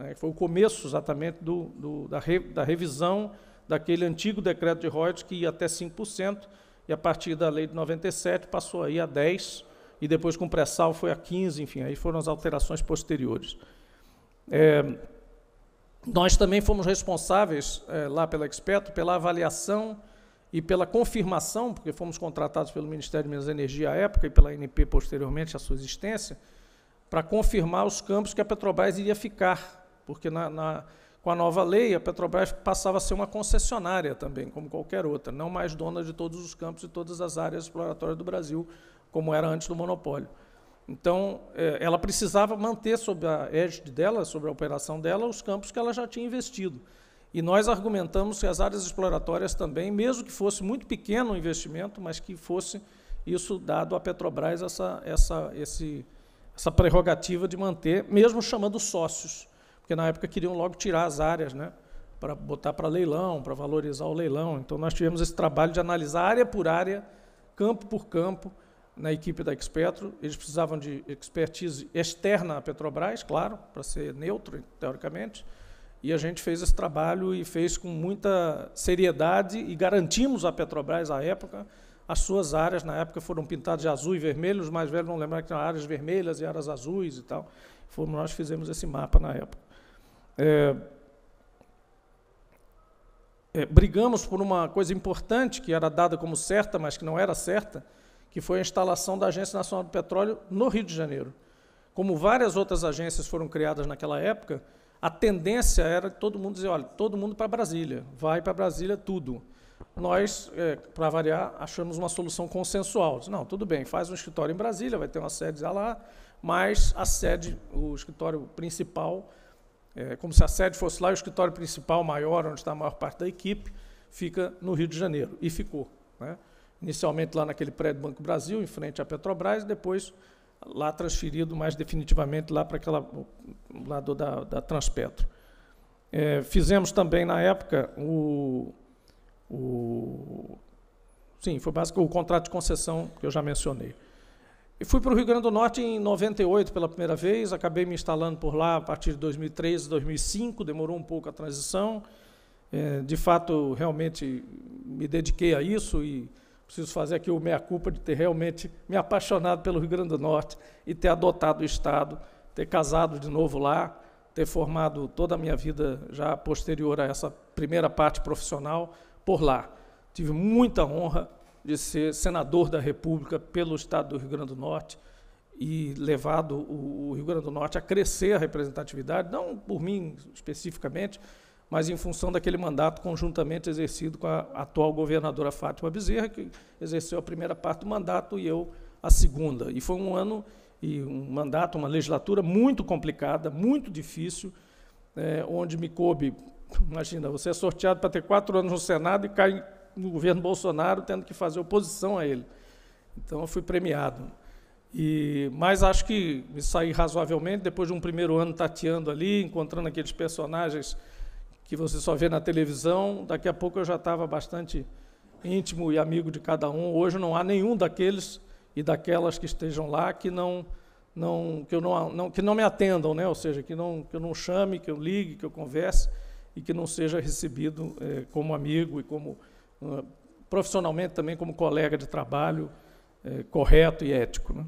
né, foi o começo exatamente do, do, da, re, da revisão daquele antigo decreto de royalties que ia até 5%, e a partir da lei de 97 passou aí a 10%, e depois com o pré-sal foi a 15%, enfim, aí foram as alterações posteriores. É, nós também fomos responsáveis, é, lá pela Experto, pela avaliação e pela confirmação, porque fomos contratados pelo Ministério de Minas e Energia à época e pela ANP posteriormente à sua existência, para confirmar os campos que a Petrobras iria ficar porque na, na, com a nova lei a Petrobras passava a ser uma concessionária também, como qualquer outra, não mais dona de todos os campos e todas as áreas exploratórias do Brasil, como era antes do monopólio. Então, é, ela precisava manter sob a égide dela, sobre a operação dela, os campos que ela já tinha investido. E nós argumentamos que as áreas exploratórias também, mesmo que fosse muito pequeno o investimento, mas que fosse isso dado à Petrobras essa, essa, esse, essa prerrogativa de manter, mesmo chamando sócios porque na época queriam logo tirar as áreas, né? Para botar para leilão, para valorizar o leilão. Então nós tivemos esse trabalho de analisar área por área, campo por campo, na equipe da Expetro. Eles precisavam de expertise externa à Petrobras, claro, para ser neutro, teoricamente. E a gente fez esse trabalho e fez com muita seriedade e garantimos à Petrobras, à época, as suas áreas, na época, foram pintadas de azul e vermelho. Os mais velhos vão lembrar que eram áreas vermelhas e áreas azuis e tal. Fomos nós que fizemos esse mapa na época é, é, brigamos por uma coisa importante que era dada como certa, mas que não era certa, que foi a instalação da Agência Nacional do Petróleo no Rio de Janeiro. Como várias outras agências foram criadas naquela época, a tendência era todo mundo dizer, olha, todo mundo para Brasília, vai para Brasília tudo. Nós, é, para variar, achamos uma solução consensual. não, tudo bem, faz um escritório em Brasília, vai ter uma sede lá, mas a sede, o escritório principal, é como se a sede fosse lá o escritório principal, maior, onde está a maior parte da equipe, fica no Rio de Janeiro. E ficou. Né? Inicialmente lá naquele prédio do Banco Brasil, em frente à Petrobras, e depois lá transferido mais definitivamente lá para aquela lado da, da Transpetro. É, fizemos também na época o, o sim, foi basicamente o contrato de concessão que eu já mencionei. E fui para o Rio Grande do Norte em 98 pela primeira vez, acabei me instalando por lá a partir de 2003, 2005, demorou um pouco a transição. É, de fato, realmente me dediquei a isso e preciso fazer aqui o meia-culpa de ter realmente me apaixonado pelo Rio Grande do Norte e ter adotado o Estado, ter casado de novo lá, ter formado toda a minha vida já posterior a essa primeira parte profissional por lá. Tive muita honra de ser senador da República pelo Estado do Rio Grande do Norte e levado o Rio Grande do Norte a crescer a representatividade, não por mim especificamente, mas em função daquele mandato conjuntamente exercido com a atual governadora Fátima Bezerra, que exerceu a primeira parte do mandato e eu a segunda. E foi um ano e um mandato, uma legislatura muito complicada, muito difícil, é, onde me coube, imagina, você é sorteado para ter quatro anos no Senado e cai no governo Bolsonaro tendo que fazer oposição a ele. Então eu fui premiado. E, mas acho que me saí razoavelmente, depois de um primeiro ano tateando ali, encontrando aqueles personagens que você só vê na televisão, daqui a pouco eu já estava bastante íntimo e amigo de cada um. Hoje não há nenhum daqueles e daquelas que estejam lá que não não que eu não, não que não me atendam, né? Ou seja, que não que eu não chame, que eu ligue, que eu converse e que não seja recebido eh, como amigo e como ah, profissionalmente também como colega de trabalho é, correto e ético. Né?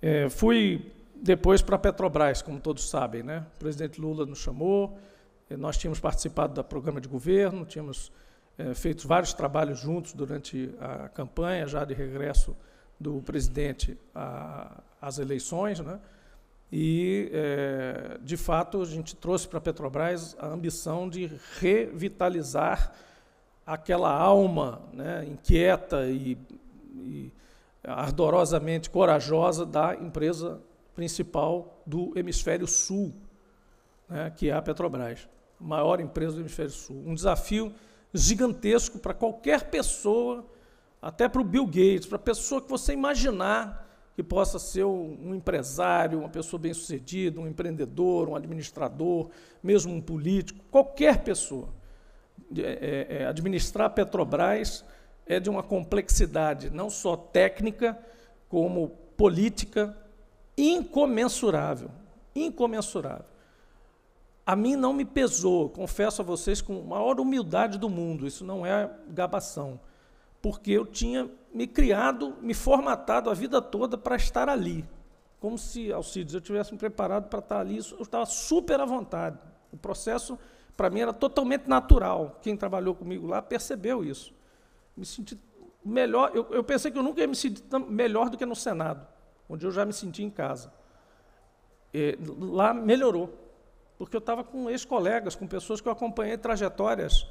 É, fui depois para a Petrobras, como todos sabem. Né? O presidente Lula nos chamou, eh, nós tínhamos participado do programa de governo, tínhamos é, feito vários trabalhos juntos durante a campanha, já de regresso do presidente a, às eleições. Né? E, é, de fato, a gente trouxe para a Petrobras a ambição de revitalizar aquela alma né, inquieta e, e ardorosamente corajosa da empresa principal do hemisfério sul, né, que é a Petrobras, a maior empresa do hemisfério sul. Um desafio gigantesco para qualquer pessoa, até para o Bill Gates, para a pessoa que você imaginar que possa ser um empresário, uma pessoa bem-sucedida, um empreendedor, um administrador, mesmo um político, qualquer pessoa. É, é, é, administrar a Petrobras é de uma complexidade não só técnica, como política incomensurável. Incomensurável. A mim não me pesou, confesso a vocês com a maior humildade do mundo, isso não é gabação, porque eu tinha me criado, me formatado a vida toda para estar ali. Como se, Alcides, eu tivesse me preparado para estar ali, eu estava super à vontade. O processo para mim era totalmente natural. Quem trabalhou comigo lá percebeu isso. Me senti melhor, eu, eu pensei que eu nunca ia me sentir melhor do que no Senado, onde eu já me senti em casa. E, é, lá melhorou, porque eu estava com ex-colegas, com pessoas que eu acompanhei trajetórias.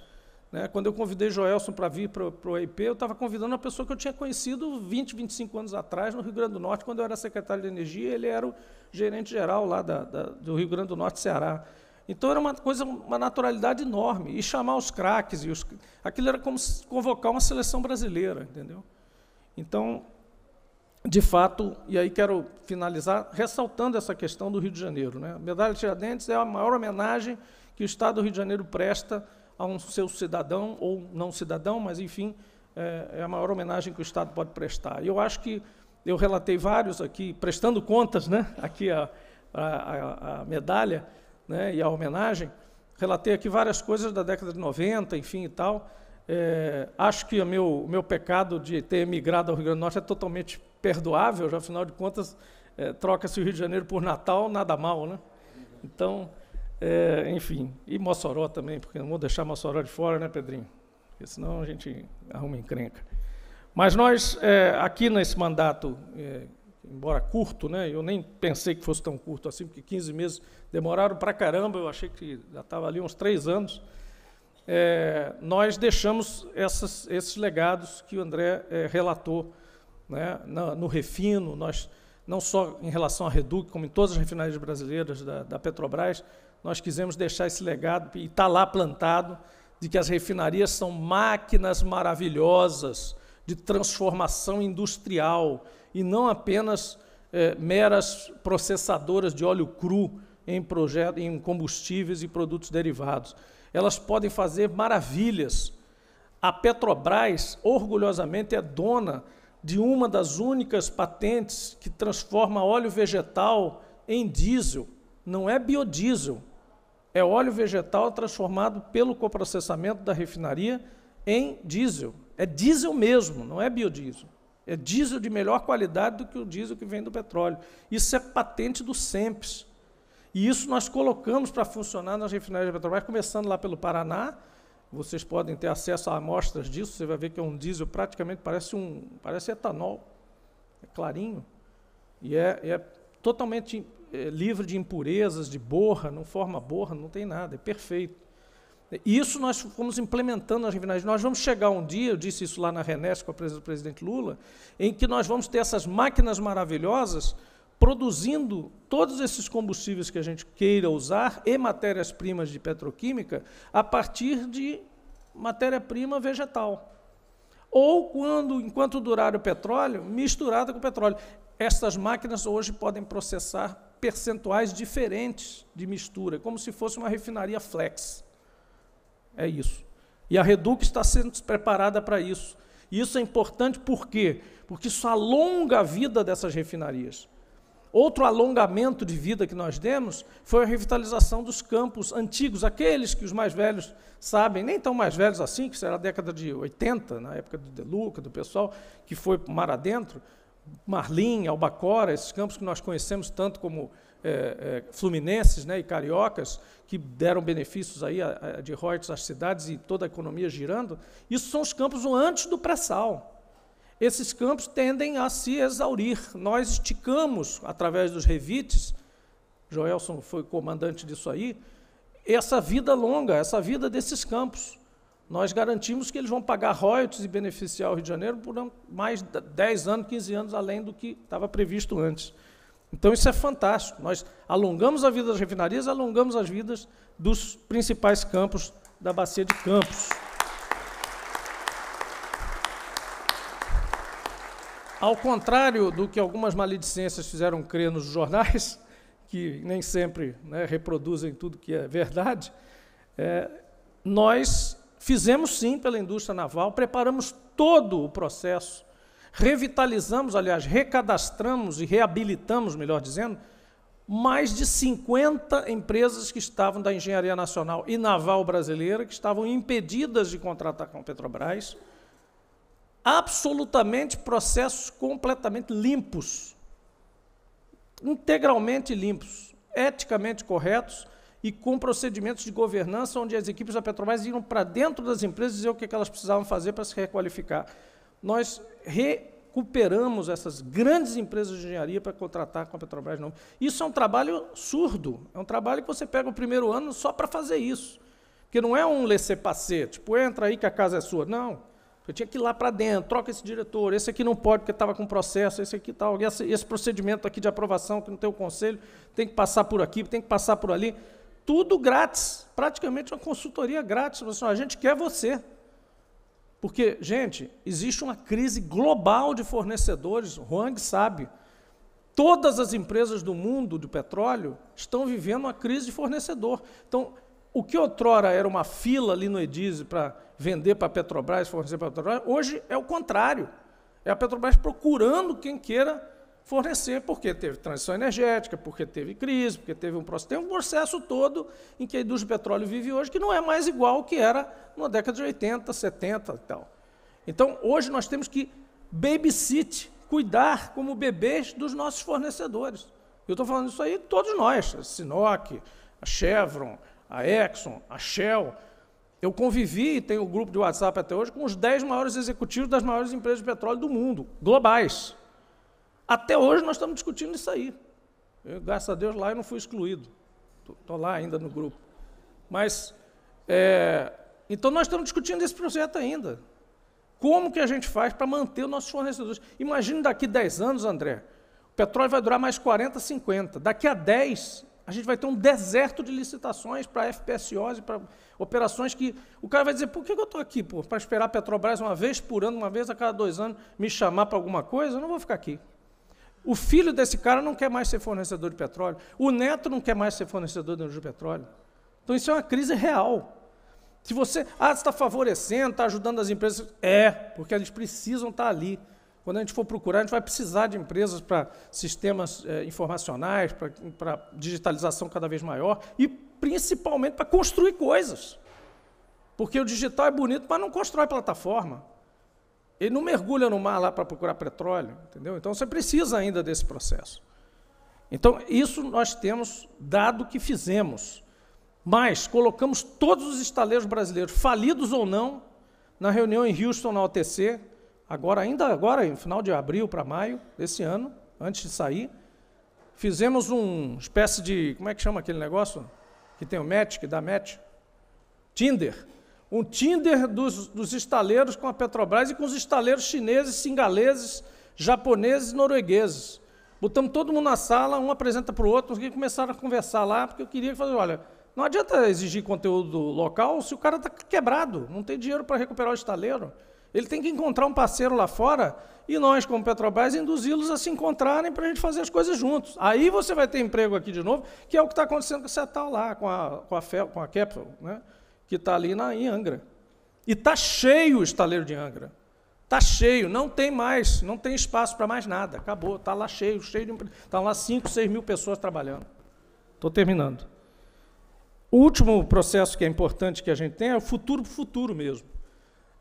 Né? Quando eu convidei Joelson para vir para o EIP, eu estava convidando uma pessoa que eu tinha conhecido 20, 25 anos atrás, no Rio Grande do Norte, quando eu era secretário de Energia, ele era o gerente geral lá da, da, do Rio Grande do Norte, Ceará. Então era uma coisa, uma naturalidade enorme. E chamar os craques, e os, aquilo era como convocar uma seleção brasileira, entendeu? Então, de fato, e aí quero finalizar ressaltando essa questão do Rio de Janeiro. Né? A medalha de Tiradentes é a maior homenagem que o Estado do Rio de Janeiro presta a um seu cidadão, ou não cidadão, mas enfim, é, é a maior homenagem que o Estado pode prestar. E eu acho que eu relatei vários aqui, prestando contas, né? aqui a, a, a medalha, né, e a homenagem, relatei aqui várias coisas da década de 90, enfim e tal. É, acho que o meu, meu pecado de ter emigrado ao Rio Grande do Norte é totalmente perdoável, já, afinal de contas, é, troca-se o Rio de Janeiro por Natal, nada mal, né? Então, é, enfim, e Mossoró também, porque não vou deixar Mossoró de fora, né, Pedrinho? Porque senão a gente arruma encrenca. Mas nós, é, aqui nesse mandato é, embora curto, né? Eu nem pensei que fosse tão curto assim, porque 15 meses demoraram para caramba, eu achei que já estava ali uns três anos. É, nós deixamos essas, esses legados que o André é, relatou né? no, no refino, nós não só em relação à Reduc, como em todas as refinarias brasileiras da, da Petrobras, nós quisemos deixar esse legado e está lá plantado de que as refinarias são máquinas maravilhosas de transformação industrial, e não apenas eh, meras processadoras de óleo cru em, projeto, em combustíveis e produtos derivados. Elas podem fazer maravilhas. A Petrobras, orgulhosamente, é dona de uma das únicas patentes que transforma óleo vegetal em diesel. Não é biodiesel, é óleo vegetal transformado pelo coprocessamento da refinaria em diesel. É diesel mesmo, não é biodiesel. É diesel de melhor qualidade do que o diesel que vem do petróleo. Isso é patente do SEMPES. E isso nós colocamos para funcionar nas refinarias de petróleo. começando lá pelo Paraná. Vocês podem ter acesso a amostras disso. Você vai ver que é um diesel praticamente parece um parece etanol, é clarinho e é, é totalmente é, livre de impurezas, de borra, não forma borra, não tem nada, é perfeito. E isso nós fomos implementando nas refinarias. Nós vamos chegar um dia, eu disse isso lá na Renés com a presença do presidente Lula, em que nós vamos ter essas máquinas maravilhosas produzindo todos esses combustíveis que a gente queira usar e matérias-primas de petroquímica a partir de matéria-prima vegetal. Ou quando, enquanto durar o petróleo, misturada com petróleo. Estas máquinas hoje podem processar percentuais diferentes de mistura, como se fosse uma refinaria flex. É isso. E a Reduc está sendo preparada para isso. E isso é importante por quê? Porque isso alonga a vida dessas refinarias. Outro alongamento de vida que nós demos foi a revitalização dos campos antigos, aqueles que os mais velhos sabem, nem tão mais velhos assim, que será a década de 80, na época do Deluca, do pessoal que foi para o mar adentro, Marlim, Albacora, esses campos que nós conhecemos tanto como é, é, fluminenses né, e cariocas, que deram benefícios aí a, a, de royalties às cidades e toda a economia girando, isso são os campos antes do pré-sal. Esses campos tendem a se exaurir. Nós esticamos, através dos revites, Joelson foi comandante disso aí, essa vida longa, essa vida desses campos. Nós garantimos que eles vão pagar royalties e beneficiar o Rio de Janeiro por mais 10 anos, 15 anos além do que estava previsto antes. Então isso é fantástico. Nós alongamos a vida das refinarias, alongamos as vidas dos principais campos da bacia de Campos. Ao contrário do que algumas maledicências fizeram crer nos jornais, que nem sempre né, reproduzem tudo que é verdade, é, nós fizemos sim pela indústria naval, preparamos todo o processo revitalizamos, aliás, recadastramos e reabilitamos, melhor dizendo, mais de 50 empresas que estavam da engenharia nacional e naval brasileira, que estavam impedidas de contratar com a Petrobras, absolutamente processos completamente limpos, integralmente limpos, eticamente corretos e com procedimentos de governança onde as equipes da Petrobras iam para dentro das empresas dizer o é que elas precisavam fazer para se requalificar nós recuperamos essas grandes empresas de engenharia para contratar com a Petrobras de novo. Isso é um trabalho surdo, é um trabalho que você pega o primeiro ano só para fazer isso. Porque não é um laissez-passer, tipo, entra aí que a casa é sua. Não. Eu tinha que ir lá para dentro, troca esse diretor, esse aqui não pode porque estava com processo, esse aqui tal, esse, esse procedimento aqui de aprovação que não tem o conselho, tem que passar por aqui, tem que passar por ali. Tudo grátis, praticamente uma consultoria grátis. Assim, a gente quer você. Porque, gente, existe uma crise global de fornecedores, o Huang sabe. Todas as empresas do mundo de petróleo estão vivendo uma crise de fornecedor. Então, o que outrora era uma fila ali no Edise para vender para a Petrobras, fornecer para a Petrobras, hoje é o contrário. É a Petrobras procurando quem queira fornecer, porque teve transição energética, porque teve crise, porque teve um processo, tem um processo todo em que a indústria de petróleo vive hoje, que não é mais igual ao que era na década de 80, 70 e tal. Então, hoje nós temos que babysit, cuidar como bebês dos nossos fornecedores. Eu estou falando isso aí todos nós, a Sinoc, a Chevron, a Exxon, a Shell. Eu convivi, e tenho um grupo de WhatsApp até hoje, com os 10 maiores executivos das maiores empresas de petróleo do mundo, globais. Até hoje nós estamos discutindo isso aí. Eu, graças a Deus lá eu não fui excluído. Estou lá ainda no grupo. Mas, é, então nós estamos discutindo esse projeto ainda. Como que a gente faz para manter os nossos fornecedores? Imagine daqui 10 anos, André, o petróleo vai durar mais 40, 50. Daqui a 10, a gente vai ter um deserto de licitações para FPSOs e para operações que o cara vai dizer, por que, eu estou aqui? Para esperar a Petrobras uma vez por ano, uma vez a cada dois anos, me chamar para alguma coisa? Eu não vou ficar aqui. O filho desse cara não quer mais ser fornecedor de petróleo. O neto não quer mais ser fornecedor de petróleo. Então isso é uma crise real. Se você ah, está favorecendo, está ajudando as empresas, é, porque eles precisam estar tá ali. Quando a gente for procurar, a gente vai precisar de empresas para sistemas eh, informacionais, para digitalização cada vez maior e principalmente para construir coisas. Porque o digital é bonito, mas não constrói plataforma. Ele não mergulha no mar lá para procurar petróleo, entendeu? Então você precisa ainda desse processo. Então, isso nós temos dado que fizemos. Mas colocamos todos os estaleiros brasileiros, falidos ou não, na reunião em Houston, na OTC, agora, ainda agora, em final de abril para maio desse ano, antes de sair, fizemos uma espécie de. Como é que chama aquele negócio? Que tem o match, que dá match? Tinder um Tinder dos, dos estaleiros com a Petrobras e com os estaleiros chineses, singaleses, japoneses e noruegueses. Botamos todo mundo na sala, um apresenta para o outro, e começaram a conversar lá, porque eu queria fazer, olha, não adianta exigir conteúdo local se o cara está quebrado, não tem dinheiro para recuperar o estaleiro. Ele tem que encontrar um parceiro lá fora e nós, como Petrobras, induzi-los a se encontrarem para a gente fazer as coisas juntos. Aí você vai ter emprego aqui de novo, que é o que está acontecendo com a CETAL lá, com a, com a, FEL, com a Capital. Né? que está ali na, em Angra. E está cheio o estaleiro de Angra. Está cheio, não tem mais, não tem espaço para mais nada. Acabou, está lá cheio, cheio de. Estão tá lá 5, 6 mil pessoas trabalhando. Estou terminando. O último processo que é importante que a gente tem é o futuro para o futuro mesmo.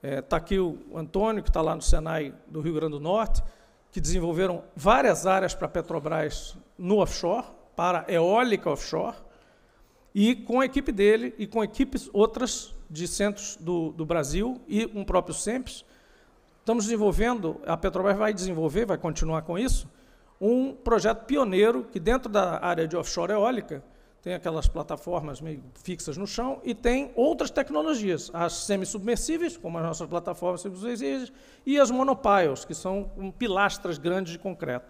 Está é, tá aqui o Antônio, que está lá no Senai do Rio Grande do Norte, que desenvolveram várias áreas para Petrobras no offshore, para eólica offshore e com a equipe dele e com equipes outras de centros do, do Brasil e um próprio SEMPS, estamos desenvolvendo, a Petrobras vai desenvolver, vai continuar com isso, um projeto pioneiro que dentro da área de offshore eólica tem aquelas plataformas meio fixas no chão e tem outras tecnologias, as semissubmersíveis, como as nossas plataformas semissubmersíveis, e as monopiles, que são um, pilastras grandes de concreto.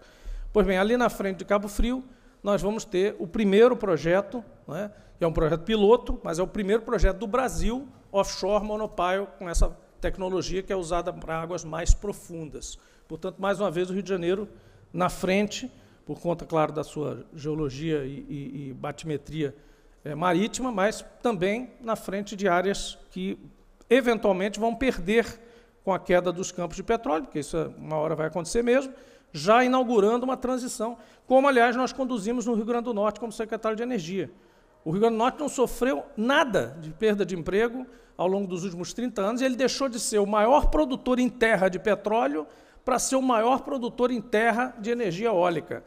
Pois bem, ali na frente de Cabo Frio, nós vamos ter o primeiro projeto, né, é um projeto piloto, mas é o primeiro projeto do Brasil offshore monopile com essa tecnologia que é usada para águas mais profundas. Portanto, mais uma vez, o Rio de Janeiro na frente, por conta, claro, da sua geologia e, e, e batimetria é, marítima, mas também na frente de áreas que eventualmente vão perder com a queda dos campos de petróleo, porque isso é, uma hora vai acontecer mesmo, já inaugurando uma transição, como, aliás, nós conduzimos no Rio Grande do Norte como secretário de Energia. O Rio Grande do Norte não sofreu nada de perda de emprego ao longo dos últimos 30 anos e ele deixou de ser o maior produtor em terra de petróleo para ser o maior produtor em terra de energia eólica.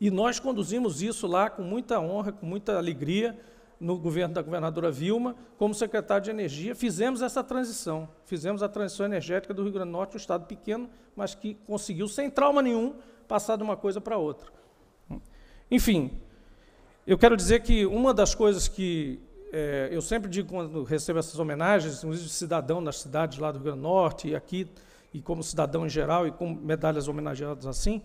E nós conduzimos isso lá com muita honra, com muita alegria, no governo da governadora Vilma, como secretário de Energia, fizemos essa transição. Fizemos a transição energética do Rio Grande do Norte, um estado pequeno, mas que conseguiu, sem trauma nenhum, passar de uma coisa para outra. Enfim, eu quero dizer que uma das coisas que é, eu sempre digo quando recebo essas homenagens, inclusive cidadão das cidades lá do Rio Grande do Norte e aqui, e como cidadão em geral, e com medalhas homenageadas assim,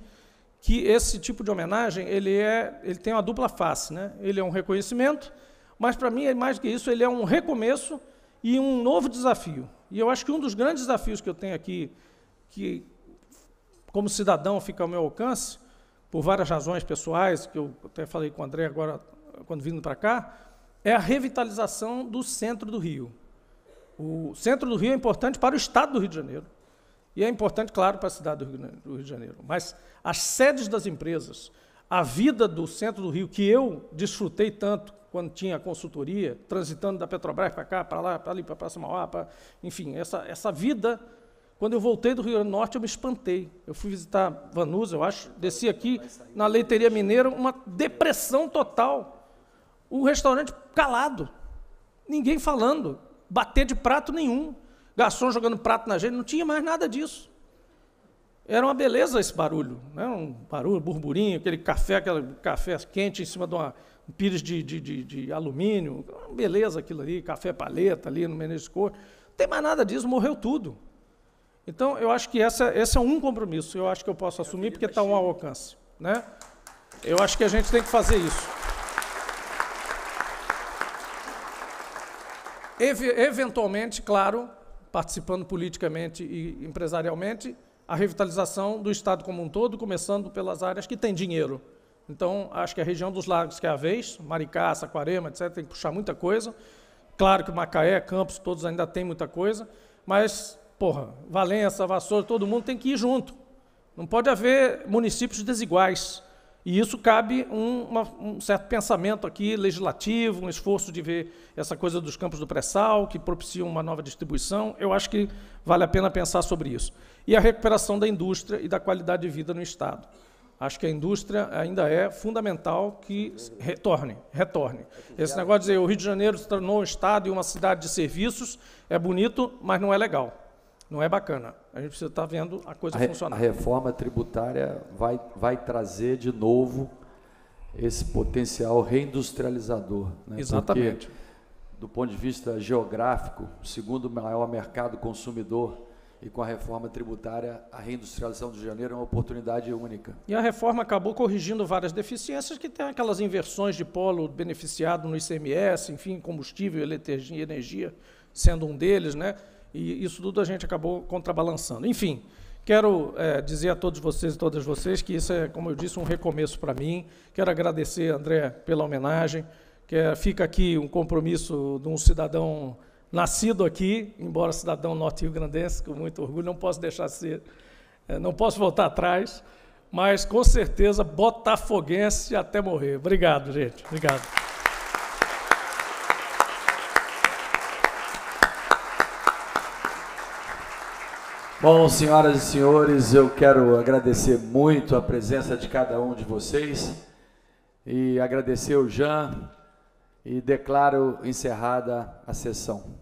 que esse tipo de homenagem ele é, ele tem uma dupla face, né? Ele é um reconhecimento mas para mim é mais do que isso, ele é um recomeço e um novo desafio. E eu acho que um dos grandes desafios que eu tenho aqui, que como cidadão fica ao meu alcance, por várias razões pessoais, que eu até falei com o André agora, quando vindo para cá, é a revitalização do centro do Rio. O centro do Rio é importante para o estado do Rio de Janeiro. E é importante, claro, para a cidade do Rio de Janeiro. Mas as sedes das empresas, a vida do centro do Rio, que eu desfrutei tanto quando tinha consultoria, transitando da Petrobras para cá, para lá, para ali, para Praça Mauá, pra, enfim, essa, essa vida. Quando eu voltei do Rio Grande do Norte, eu me espantei. Eu fui visitar Vanusa, eu acho, desci aqui na Leiteria Mineira, uma depressão total. O restaurante calado, ninguém falando, bater de prato nenhum, garçom jogando prato na gente, não tinha mais nada disso. Era uma beleza esse barulho, né? um barulho, burburinho, aquele café, aquele café quente em cima de uma, pires de, de, de, de alumínio, beleza aquilo ali, café paleta ali no Menezes Cor. Não tem mais nada disso, morreu tudo. Então, eu acho que essa, esse é um compromisso, eu acho que eu posso assumir, porque está um ao alcance. Né? Eu acho que a gente tem que fazer isso. eventualmente, claro, participando politicamente e empresarialmente, a revitalização do Estado como um todo, começando pelas áreas que têm dinheiro. Então, acho que a região dos lagos que é a vez, Maricá, Saquarema, etc., tem que puxar muita coisa. Claro que Macaé, Campos, todos ainda têm muita coisa, mas, porra, Valença, Vassoura, todo mundo tem que ir junto. Não pode haver municípios desiguais. E isso cabe um, uma, um, certo pensamento aqui legislativo, um esforço de ver essa coisa dos campos do pré-sal, que propiciam uma nova distribuição. Eu acho que vale a pena pensar sobre isso. E a recuperação da indústria e da qualidade de vida no Estado. Acho que a indústria ainda é fundamental que retorne, retorne. Esse negócio de dizer o Rio de Janeiro se tornou um estado e uma cidade de serviços é bonito, mas não é legal, não é bacana. A gente precisa estar tá vendo a coisa a funcionar. A reforma tributária vai, vai trazer de novo esse potencial reindustrializador. Né? Exatamente. Porque, do ponto de vista geográfico, segundo maior mercado consumidor e com a reforma tributária, a reindustrialização do Rio de Janeiro é uma oportunidade única. E a reforma acabou corrigindo várias deficiências que tem aquelas inversões de polo beneficiado no ICMS, enfim, combustível, energia sendo um deles, né? E isso tudo a gente acabou contrabalançando. Enfim, quero é, dizer a todos vocês e todas vocês que isso é, como eu disse, um recomeço para mim. Quero agradecer, André, pela homenagem. Que é, fica aqui um compromisso de um cidadão nascido aqui, embora cidadão norte-rio-grandense, com muito orgulho, não posso deixar de ser, eh, não posso voltar atrás, mas com certeza botafoguense até morrer. Obrigado, gente. Obrigado. Bom, senhoras e senhores, eu quero agradecer muito a presença de cada um de vocês e agradecer o Jean e declaro encerrada a sessão.